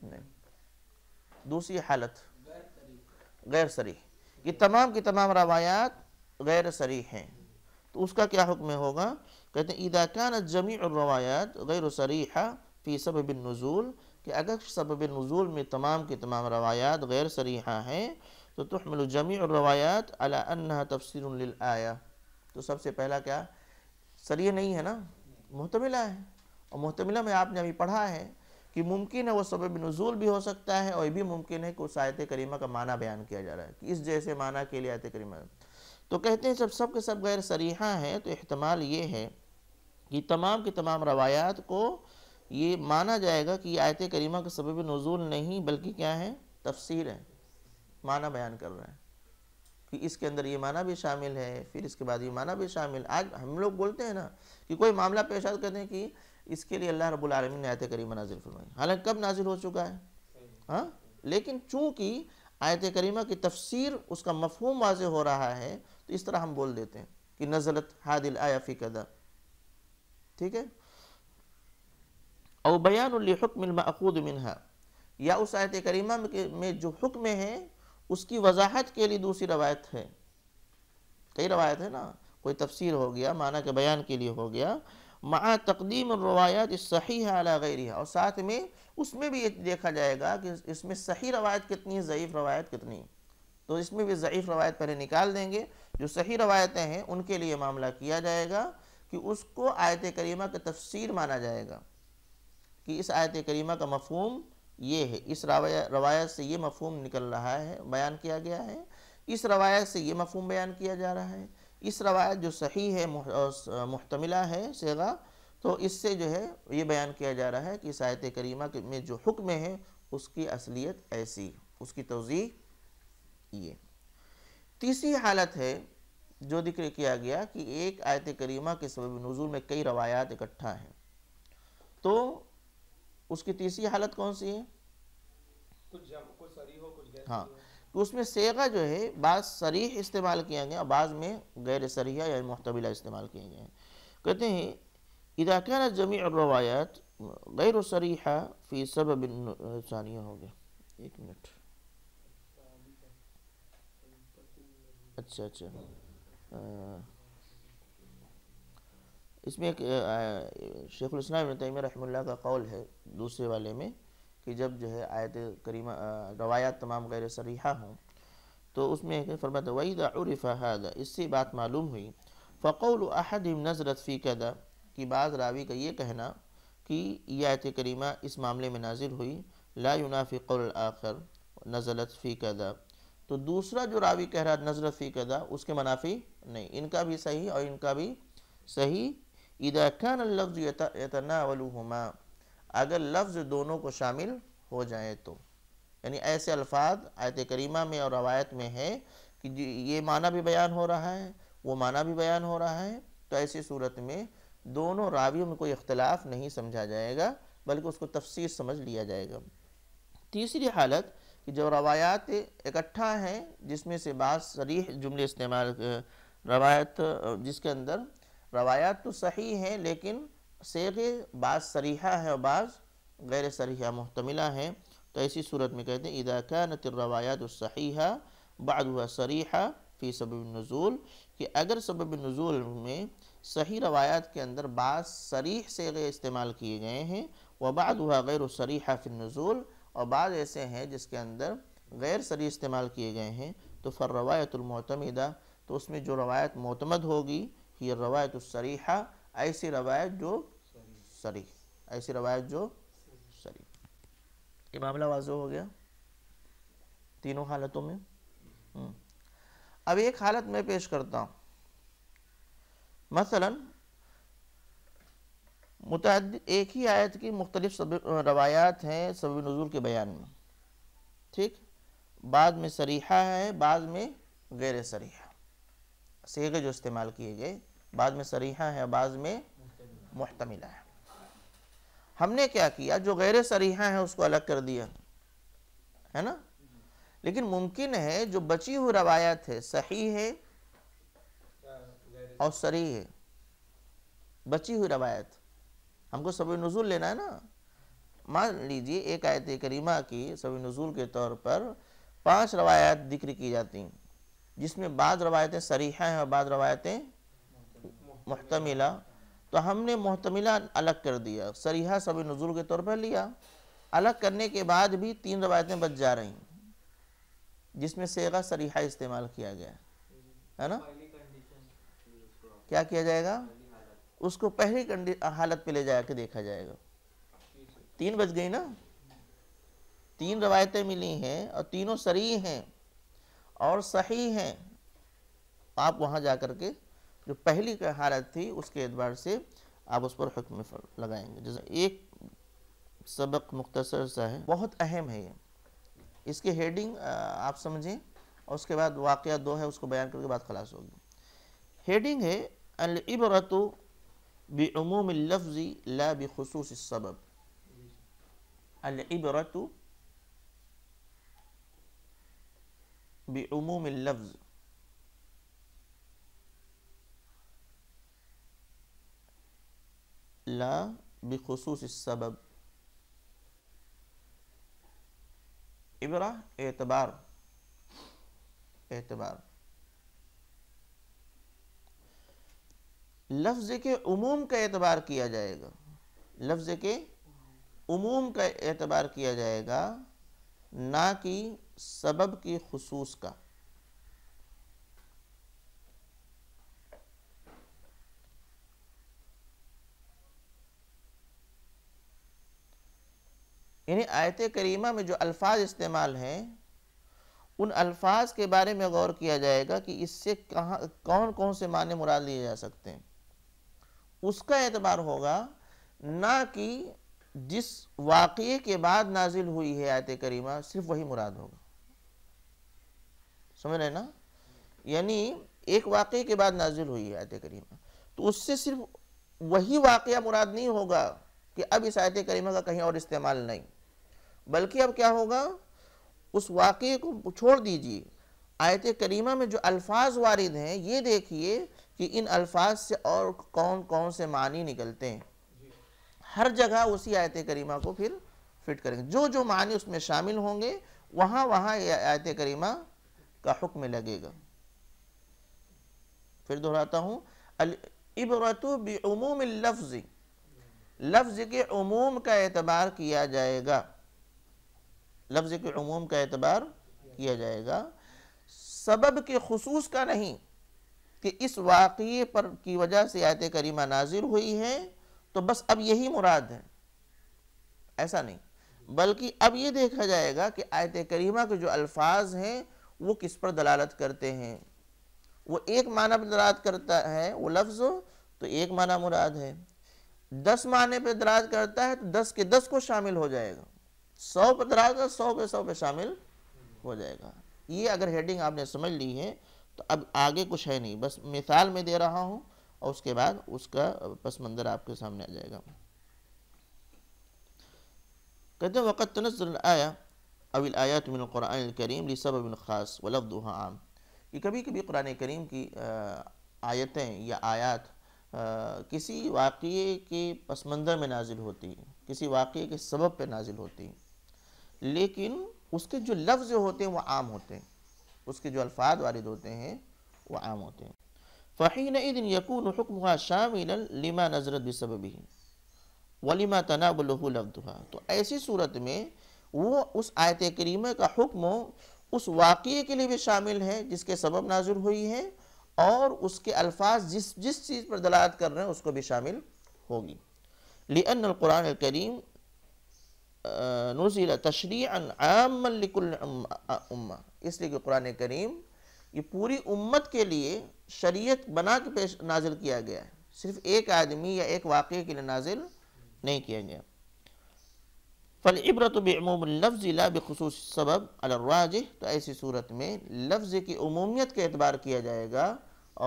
नहीं दूसरी हालत गैर सरी ये तमाम की तमाम रवायात गैर सरी हैं तो उसका क्या हुक्म होगा कहते हैं ईदा कान जमी और रवायात गैर सरीहा फ़ी सब बिन नज़ूल कि अगर सब बिन नज़ूल में तमाम की तमाम रवायात गैर सरीहा हैं तो तहमल जमी और रवायात अला अन्ना आया तो सबसे पहला क्या सरिय नहीं है ना महतमिला है और महतमिला में आपने अभी पढ़ा है कि मुमकिन है सब बिन नज़ूल भी हो सकता है और ये भी मुमकिन है कि उस आयत करीमा का माना बयान किया जा रहा है कि इस जैसे माना के लिए आयत करीमा तो कहते हैं जब सब के सब गैर सरीहा हैं तो अहतमाल ये है कि तमाम की तमाम रवायात को ये माना जाएगा कि आयत करीमा का सबब नज़ूल नहीं बल्कि क्या है तफसीर है माना बयान कर रहे हैं कि इसके अंदर ये माना भी शामिल है फिर इसके बाद ये माना भी शामिल आज हम लोग बोलते हैं ना कि कोई मामला पेश आते तो कहते हैं कि इसके लिए अल्लाह रब्बुल आलमीन ने आयत करीमा नाजिल फरमाई हालांकि कब नाजिल हो चुका है हाँ लेकिन चूँकि आयत करीमा की तफसीर उसका मफहूम वाज हो रहा है तो इस तरह हम बोल देते हैं कि नज़लत हादिल आया फ़ी कदा ठीक है और बयान हकमखूद मिनहा या उस आयत करीमा में जो हुक्म है उसकी वजाहत के लिए दूसरी रवायत है कई रवायत है ना कोई तफसीर हो गया माना के बयान के लिए हो गया मा तकदीम रवायात सही है अला गैरी है और साथ में उसमें भी ये देखा जाएगा कि इसमें सही रवायत कितनी है ज़यीफ़ रवायत कितनी है तो इसमें भी ज़यीफ़ रवायत पहले निकाल देंगे जो सही रवायतें हैं उनके लिए मामला किया जाएगा कि उसको आयत करीमा का तफसीर माना जाएगा कि इस आयत करीमा का मफहम ये है इस रवायत से ये मफहम निकल रहा है बयान किया गया है इस रवायत से ये मफहम बयान किया जा रहा है इस रवायत जो सही है मुहतमिला है सेगा तो इससे जो है ये बयान किया जा रहा है कि इस आयत करीमा में जो हुक्म है उसकी असलियत ऐसी उसकी तोज़ी ये e तीसरी हालत है जो जिक्र किया गया कि एक आयत करीमा के सबब नज़ुल में कई रवायात इकट्ठा हैं तो उसकी तीसरी हालत कौन सी है कुछ कुछ सरी हो कुछ गैर हाँ तो उसमें सेगा जो है बाज़ सरीह इस्तेमाल किया गया बाज़ में गैर सरिया या महतबिला इस्तेमाल किए गए हैं कहते हैं इदाकान जमी और रवायात गैर सरीहा फ़ी सब सानिया हो गया एक मिनट अच्छा अच्छा आ, इसमें एक शेखुलस्लाम तैम रहमल्ला का कौल है दूसरे वाले में कि जब जो है आयत करीमा रवायात तमाम गैर सरीहा हों तो उसमें फरमाते वही इससे बात मालूम हुई फ़कौल अहदम नजरत फ़ी कदा कि बाज़ रावी का ये कहना कि यह आयत करीमा इस मामले में नाजिल हुई ला युनाफ़ी कौल आखर नजरत फ़ी कदा तो दूसरा जो रावी कह रहा नजर फ़ी कदा उसके मुनाफी नहीं इनका भी सही और इनका भी सही इदा खान लफ्ज़ अगर लफ्ज़ दोनों को शामिल हो जाए तो यानी ऐसे अल्फाज आयत करीमा में और रवायत में है कि ये माना भी बयान हो रहा है वो माना भी बयान हो रहा है तो ऐसी सूरत में दोनों रावियों में कोई इख्तलाफ नहीं समझा जाएगा बल्कि उसको तफसीर समझ लिया जाएगा तीसरी हालत कि जो रवायात इकट्ठा हैं जिसमें से बाद सरीह जुमले इस्तेमाल रवायत जिसके अंदर रवायात तो सही हैं लेकिन सेगे बाज सरीहा है और बाज़ गैर सरीहा मुहतमिला है तो ऐसी सूरत में कहते हैं इदा का नवायात है बाद सरीहा फ़ी सबब नज़ूल कि अगर सबब नज़ूल में सही रवायात के अंदर बाज सरीह से इस्तेमाल किए गए हैं व बाद गैर सरीहा नज़ूल और बाद ऐसे हैं जिसके अंदर गैर सरी इस्तेमाल किए गए हैं तो फर रवायतमतमदा तो उसमें जो रवायत मतमद होगी ये रवायत सरीहा ऐसी रवायत जो सरी ऐसी रवायत जो सरी ये मामला वाज हो गया तीनों हालतों में हम्म। अब एक हालत मैं पेश करता हूँ मसलन मुतद एक ही आयत की मुख्तलिफ रवायात हैं सब नजूर के बयान में ठीक बाद में सरीहा है बाद में गैर सरीहा सेगे जो इस्तेमाल किए गए बाद में सरीहा है बाद में मुहतमिला है हमने क्या किया जो गैर सरीहा है उसको अलग कर दिया है ना लेकिन मुमकिन है जो बची हुई रवायात है सही है और सरी है बची हुई रवायत हमको सब नज़ुल लेना है ना मान लीजिए एक आयत करीमा की सब नज़ुल के तौर पर पांच रवायत जिक्र की जाती हैं जिसमें बाद रवायतें सरीहा हैं और बाद रवायतें महतमिला तो हमने महतमिला अलग कर दिया सरीहा सब नज़ुल के तौर पर लिया अलग करने के बाद भी तीन रवायतें बच जा रही जिसमें सेगा सरीहा इस्तेमाल किया गया है ना क्या किया जाएगा उसको पहली हालत पे ले जाकर देखा जाएगा तीन बज गई ना तीन रवायतें मिली हैं और तीनों सरी हैं और सही हैं आप वहाँ जा कर के जो पहली का हालत थी उसके एतबार से आप उस पर हुक्म लगाएंगे जैसे एक सबक मुख्तसर सा है बहुत अहम है ये इसके हेडिंग आप समझें और उसके बाद वाक़ दो है उसको बयान करके बात खलास होगी हेडिंग है अलबरत بعموم اللفظ لا بخصوص السبب العبرة بعموم اللفظ لا بخصوص السبب عبرة اعتبار اعتبار लफ्ज़ के उमूम का एतबार किया जाएगा लफ्ज़ के उमूम का एतबार किया जाएगा ना कि सबब की खसूस का यानी आयत करीमा में जो अल्फाज इस्तेमाल हैं उन अल्फाज के बारे में गौर किया जाएगा कि इससे कहाँ कौन कौन से माने मुराद लिए जा सकते हैं उसका एतबार होगा ना कि जिस वाक़े के बाद नाजिल हुई है आयत करीमा सिर्फ वही मुराद होगा समझ रहे ना यानी एक वाक़े के बाद नाजिल हुई है आयत करीमा तो उससे सिर्फ वही वाक़ मुराद नहीं होगा कि अब इस आयत करीमा का कहीं और इस्तेमाल नहीं बल्कि अब क्या होगा उस वाक़े को छोड़ दीजिए आयत करीमा में जो अल्फाज वारिद हैं ये देखिए कि इन अल्फाज से और कौन कौन से मानी निकलते हैं हर जगह उसी आयत करीमा को फिर फिट करेंगे जो जो मानी उसमें शामिल होंगे वहाँ वहाँ ये आयत करीमा का हुक्म लगेगा फिर दोहराता हूँ इबरतु बमूम लफ्ज़ लफ्ज़ के अमूम का एतबार किया जाएगा लफ्ज़ के अमूम का एतबार किया जाएगा सबब के खसूस का नहीं कि इस वाक़े पर की वजह से आयत करीमा नाजिल हुई है तो बस अब यही मुराद है ऐसा नहीं बल्कि अब ये देखा जाएगा कि आयत करीमा के जो अल्फाज हैं वो किस पर दलालत करते हैं वो एक माना पर दलालत करता है वो लफ्ज़ तो एक माना मुराद है दस माने पर दराज करता है तो दस के दस को शामिल हो जाएगा सौ पर दराज सौ पे सौ पे शामिल हो जाएगा ये अगर हेडिंग आपने समझ ली है तो अब आगे कुछ है नहीं बस मिसाल में दे रहा हूँ और उसके बाद उसका पस मंज़र आपके सामने आ जाएगा कहते हैं वक़्त नजर आया अविल आया तुम क़ुरान करीम सबबिन ख़ास वलफ़ आम कि कभी कभी कुरान करीम की आयतें या आयात किसी वाक़े के पस मंज़र में नाजिल होती किसी वाक़े के सबब पर नाजिल होती लेकिन उसके जो लफ्ज़ होते हैं वो आम होते हैं उसके जो अल्फाज वारद होते हैं वो आम होते हैं फ़हीन दिन यकून हुक्म शामिल लिमा नजरत बसबी वलिमा तनाबलफ़ा तो ऐसी सूरत में वो उस आयत करीमा का हुक्म उस वाक़े के लिए भी शामिल है जिसके सबब नाजुल हुई है और उसके अल्फाज जिस जिस चीज़ पर दलात कर रहे हैं उसको भी शामिल होगी लियन करीम नज़ील तशरी आम उम्मा इसलिए कि कुरान करीम ये पूरी उम्मत के लिए शरीयत बना के पेश नाजिल किया गया है सिर्फ एक आदमी या एक वाक़े के लिए नाजिल नहीं किया गया फल इबरत बमूम लफ्ज़ ला बखसूस सबब अलराज तो ऐसी सूरत में लफ्ज़ की अमूमियत का एतबार किया जाएगा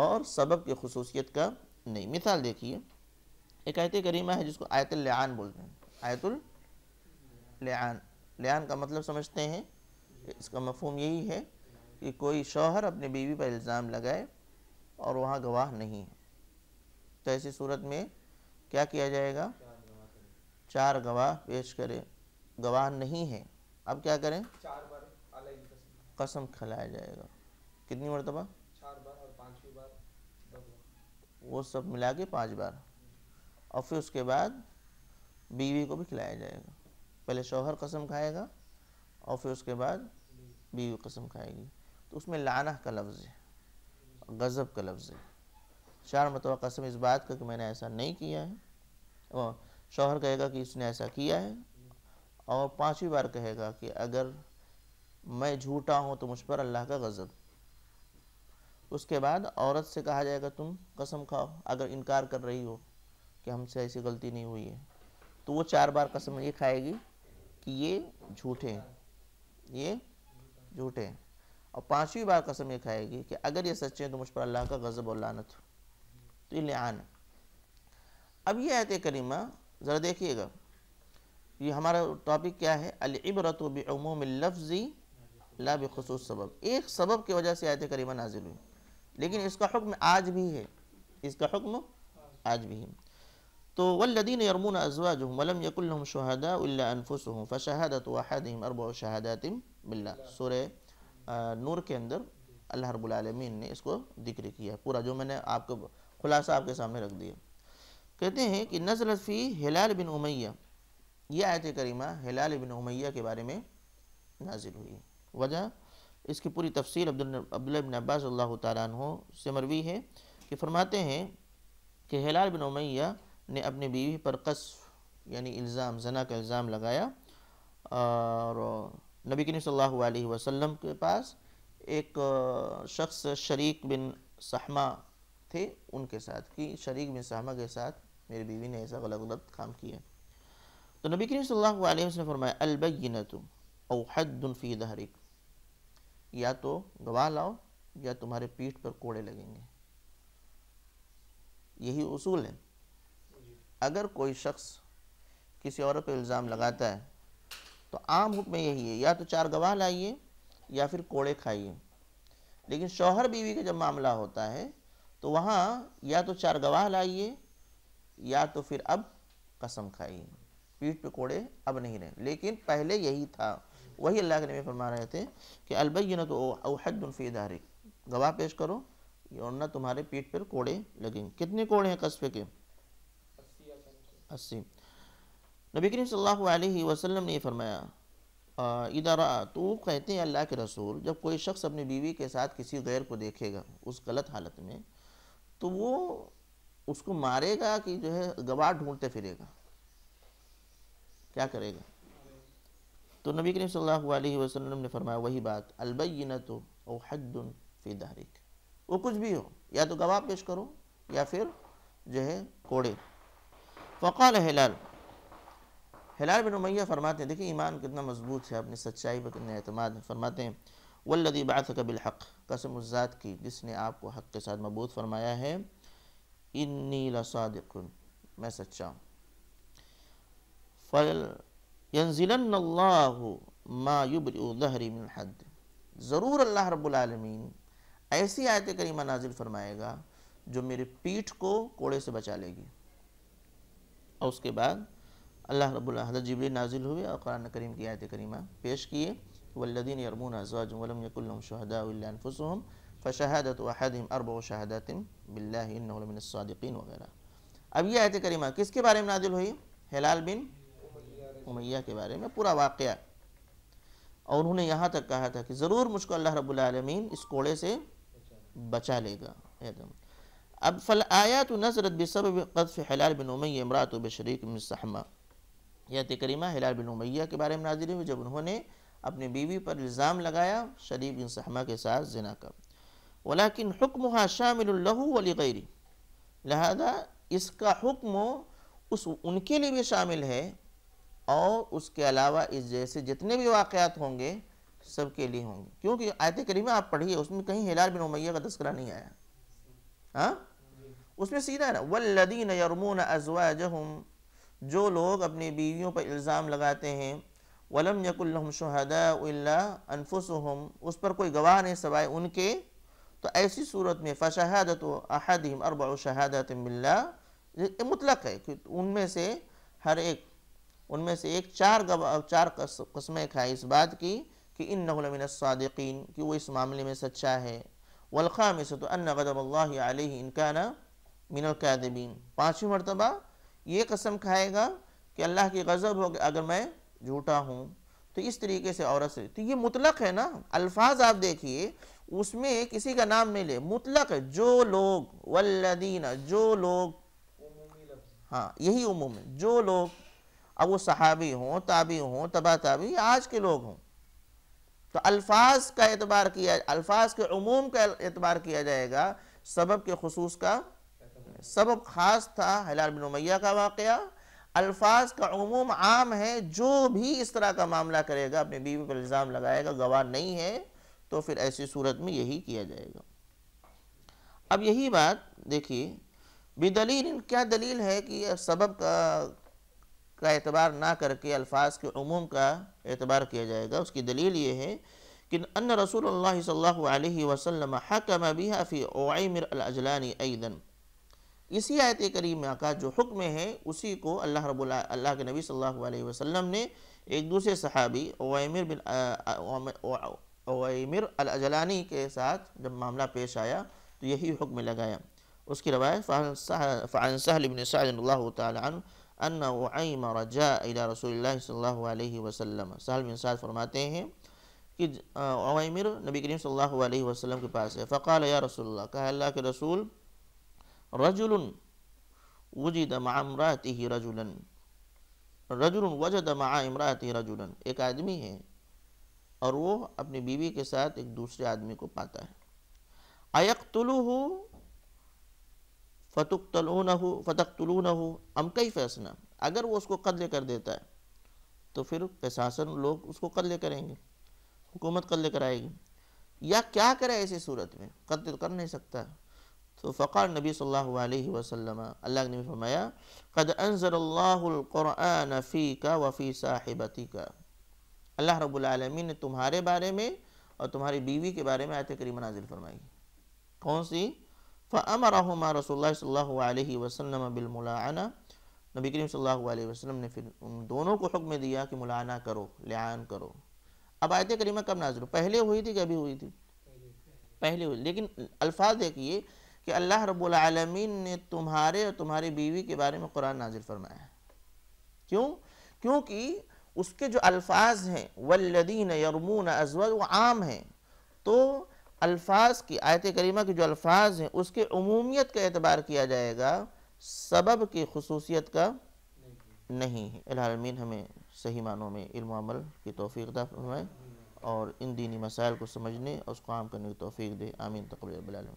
और सबब की खसूसियत का नहीं मिसाल देखिए एक आयत करीमा है जिसको आयतल बोलते हैं आयतुल्लान लेन का मतलब समझते हैं इसका मफहम यही है कि कोई शौहर अपने बीवी पर इल्ज़ाम लगाए और वहाँ गवाह नहीं है तो ऐसी सूरत में क्या किया जाएगा चार गवाह पेश करें गवाह नहीं है अब क्या करें कसम खिलाया जाएगा कितनी मरतबा चार बार और वो सब मिला के पाँच बार और फिर उसके बाद बीवी को भी खिलाया जाएगा पहले शौहर कसम खाएगा और फिर उसके बाद बीवी कसम खाएगी तो उसमें लाना का लफ्ज़ है गज़ब का लफ्ज़ है चार मतलब कसम इस बात का कि मैंने ऐसा नहीं किया है और शोहर कहेगा कि इसने ऐसा किया है और पांचवी बार कहेगा कि अगर मैं झूठा हूँ तो मुझ पर अल्लाह का गज़ब उसके बाद औरत से कहा जाएगा तुम कसम खाओ अगर इनकार कर रही हो कि हमसे ऐसी गलती नहीं हुई है तो वो चार बार कसम ये खाएगी कि ये झूठे हैं ये झूठे हैं और पांचवी बार कसम ये खाएगी कि अगर ये सच्चे हैं तो मुझ पर अल्लाह का गज़ब और लानत तो ये लान अब ये आयत करीमा ज़रा देखिएगा ये हमारा टॉपिक क्या है अलबरत बमूम लफ्ज़ी ला बसूस सबब एक सबब की वजह से आयत करीमा नाजिल हुई लेकिन इसका हुक्म आज भी है इसका हुक्म आज भी है तो वल्लदीन यरमून अजवा जो वलम यकुल्लम शहदा अनफुस हूँ फ़शहादत वाहदम अरब शहादतम बिल्ला सुर नूर के अंदर अल्लाह रबालमीन ने इसको जिक्र किया पूरा जो मैंने आपको खुलासा आपके सामने रख दिया कहते हैं कि नजर फ़ी हिलाल बिन उमैया ये आयत करीमा हिलाल बिन उमैया के बारे में नाजिल हुई वजह इसकी पूरी तफसीर अब्दुल्ला बिन अब्बास अल्लाह से मरवी है कि फरमाते हैं कि हिलाल बिन उमैया ने अपनी बीवी पर कसफ़ यानी इल्ज़ाम जना का इल्ज़ाम लगाया और नबी करीम सल्लल्लाहु अलैहि वसल्लम के पास एक शख्स शरीक बिन सहमा थे उनके साथ कि शरीक बिन सहमा के साथ मेरी बीवी ने ऐसा गलत गलत काम किया तो नबी करीम सल्लल्लाहु अलैहि वसल्लम ने फरमाया अलबैनतु औ हद्दफ़ी दहरिक या तो गवाह लाओ या तुम्हारे पीठ पर कोड़े लगेंगे यही उसूल है अगर कोई शख्स किसी औरत पर इल्ज़ाम लगाता है तो आम हुक्म यही है या तो चार गवाह लाइए या फिर कोड़े खाइए लेकिन शौहर बीवी का जब मामला होता है तो वहाँ या तो चार गवाह लाइए या तो फिर अब कसम खाइए पीठ पे कोड़े अब नहीं रहे लेकिन पहले यही था वही अल्लाह के नबी फरमा रहे थे कि अलबैन तो अहदुल्फ़ी दारिक गवाह पेश करो वरना तुम्हारे पीठ पर कोड़े लगेंगे कितने कोड़े हैं कस्बे के अस्सी नबी करीम सल्लल्लाहु अलैहि वसल्लम ने फरमाया इदारा तो कहते हैं अल्लाह के रसूल जब कोई शख्स अपनी बीवी के साथ किसी गैर को देखेगा उस गलत हालत में तो वो उसको मारेगा कि जो है गवाह ढूंढते फिरेगा क्या करेगा तो नबी करीम सल्लल्लाहु अलैहि वसल्लम ने फरमाया वही बात अलबीना तो ओ हद्दन फी दहरिक वो कुछ भी हो या तो गवाह पेश करो या फिर जो है कोड़े फ़काल हिलाल हिलाल बिन उमैया फरमाते हैं देखिए ईमान कितना मजबूत है अपनी सच्चाई पर कितने अतमाद है फरमाते हैं वल्लदी बात कबिल हक कसम उज़ात की जिसने आपको हक के साथ मबूत फरमाया है इन्नी लसादिकुन मैं सच्चा हूँ फल यंजिल्ला मायुबरी मिन हद ज़रूर अल्लाह रब्लमीन ऐसी आयत करीमा नाजिल फरमाएगा जो मेरे पीठ को कोड़े से बचा लेगी और उसके बाद اللہ رب اللہ حضرت جبریل نازل ہوئے اور قرآن کریم کی آیت کریمہ پیش کیے والذین یرمون ازواجم ولم یکل لهم شہداء الا انفسهم فشہادت احدهم اربع شہادات باللہ انہ لمن الصادقین وغیرہ اب یہ آیت کریمہ کس کے بارے میں نازل ہوئی حلال بن امیہ کے بارے میں پورا واقعہ اور انہوں نے یہاں تک کہا تھا کہ ضرور مجھ کو اللہ رب العالمین اس کوڑے سے بچا لے گا اب فالآیات نظرت بسبب قذف حلال بن امیہ امرات بشریک من صحمہ यात करीमा हिलाल बिन उमैया के बारे में नाजिल हुई जब उन्होंने अपनी बीवी पर इल्ज़ाम लगाया शरीफ बिन सहमा के साथ जना का वलाकिन हुक्म शामिलहू वली गैरी लिहाजा इसका हुक्म उस उनके लिए भी शामिल है और उसके अलावा इस जैसे जितने भी वाक़ात होंगे सब के लिए होंगे क्योंकि आयत करीमा आप पढ़िए उसमें कहीं हिलाल बिन उमैया का तस्करा नहीं आया हाँ उसमें सीधा है ना वल्लदीन यरमून अजवा जो लोग अपनी बीवियों पर इल्ज़ाम लगाते हैं वलम यकुल्लम शहदा अनफुसहम उस पर कोई गवाह नहीं सवाए उनके तो ऐसी सूरत में फ़शहादत अहदीम अरबा शहादत मिल्ला मुतलक है कि उनमें से हर एक उनमें से एक चार गवाह चार कस्में खाए इस बात की कि इन नमिनसादीन कि वो इस मामले में सच्चा है वलख़ा में से तो अन गदब इनकाना मिनल पाँचवीं मरतबा ये कसम खाएगा कि अल्लाह की गज़ब हो अगर मैं झूठा हूँ तो इस तरीके से औरत से तो ये मुतलक है ना अल्फाज आप देखिए उसमें किसी का नाम नहीं ले मुतलक है जो लोग वल्लदीना जो लोग हाँ यही उमूम जो लोग अब वो सहाबी हों ताबी हों तबा ताबी आज के लोग हों तो अल्फाज का एतबार किया अल्फाज के उमूम का एतबार किया जाएगा सबब के खसूस का है सबब ख़ास था हलाल बिन उमैया का वाक़ अल्फाज का अमूम आम है जो भी इस तरह का मामला करेगा अपनी बीवी पर इल्ज़ाम लगाएगा गवाह नहीं है तो फिर ऐसी सूरत में यही किया जाएगा अब यही बात देखिए बेदलील क्या दलील है कि सबब का का एतबार ना करके अल्फाज के अमूम का एतबार किया जाएगा उसकी दलील ये है कि अन्न रसूल सल्ला वसम हकम बिहाफ़ी ओमर अजलानी ऐदन इसी आयत करीमा का जो हुक्म है उसी को अल्लाह रबुल अल्लाह के नबी सल्लल्लाहु अलैहि वसल्लम ने एक दूसरे सहाबी ओमिर बिन ओमिर अलजलानी के साथ जब मामला पेश आया तो यही हुक्म लगाया उसकी रवायत फ़ान सहलिबिन तन अन वईम रजा रसोल रसोल्ला वसलम सहल बिन साद फरमाते हैं कि ओमिर नबी करीम सल्लल्लाहु अलैहि वसल्लम के पास है फ़क़ाल या रसोल्ला कहा अल्लाह के रसूल रजुल वजिद मामराती ही रजुलन रजुल वजद मामराती रजुलन एक आदमी है और वो अपनी बीवी के साथ एक दूसरे आदमी को पाता है अयकतुल हो फतुकतल न हो फतकतुल न हो हम कई फैसला अगर वो उसको कत्ल कर देता है तो फिर प्रशासन लोग उसको कत्ल करेंगे हुकूमत कत्ल कराएगी या क्या करे ऐसी सूरत में कत्ल कर नहीं सकता तो फ़क़ार नबी सल्लल्लाहु अलैहि वसल्लम अल्लाह ने फरमाया का वफ़ी साहिबती का अल्लाह रब्बुल ने तुम्हारे बारे में और तुम्हारी बीवी के बारे में आयत करीम नाजिल फरमाई कौन सी फ़मरमा रसोल्ला सल्लल्लाहु अलैहि नबी करीम सल्लल्लाहु वसल्लम ने फिर उन दोनों को हुक्म दिया कि मुलाना करो लान करो अब आयत करीमा कब नाजिल पहले हुई थी कि अभी हुई थी पहले हुई लेकिन अल्फाज देखिए कि अल्लाह रब्लमीन ने तुम्हारे और तुम्हारी बीवी के बारे में कुरान नाजिल फरमाया है क्यों क्योंकि उसके जो अल्फाज हैं वल्लदीन यरमून अजवज वो आम हैं तो अल्फाज की आयत करीमा के जो अल्फाज हैं उसके अमूमियत का एतबार किया जाएगा सबब की खसूसियत का नहीं है हमें सही मानों में इल्म अमल की तोफ़ी फरमाए और इन दीनी मसाइल को समझने और उसको आम करने की तोफ़ी दे आमीन तकबल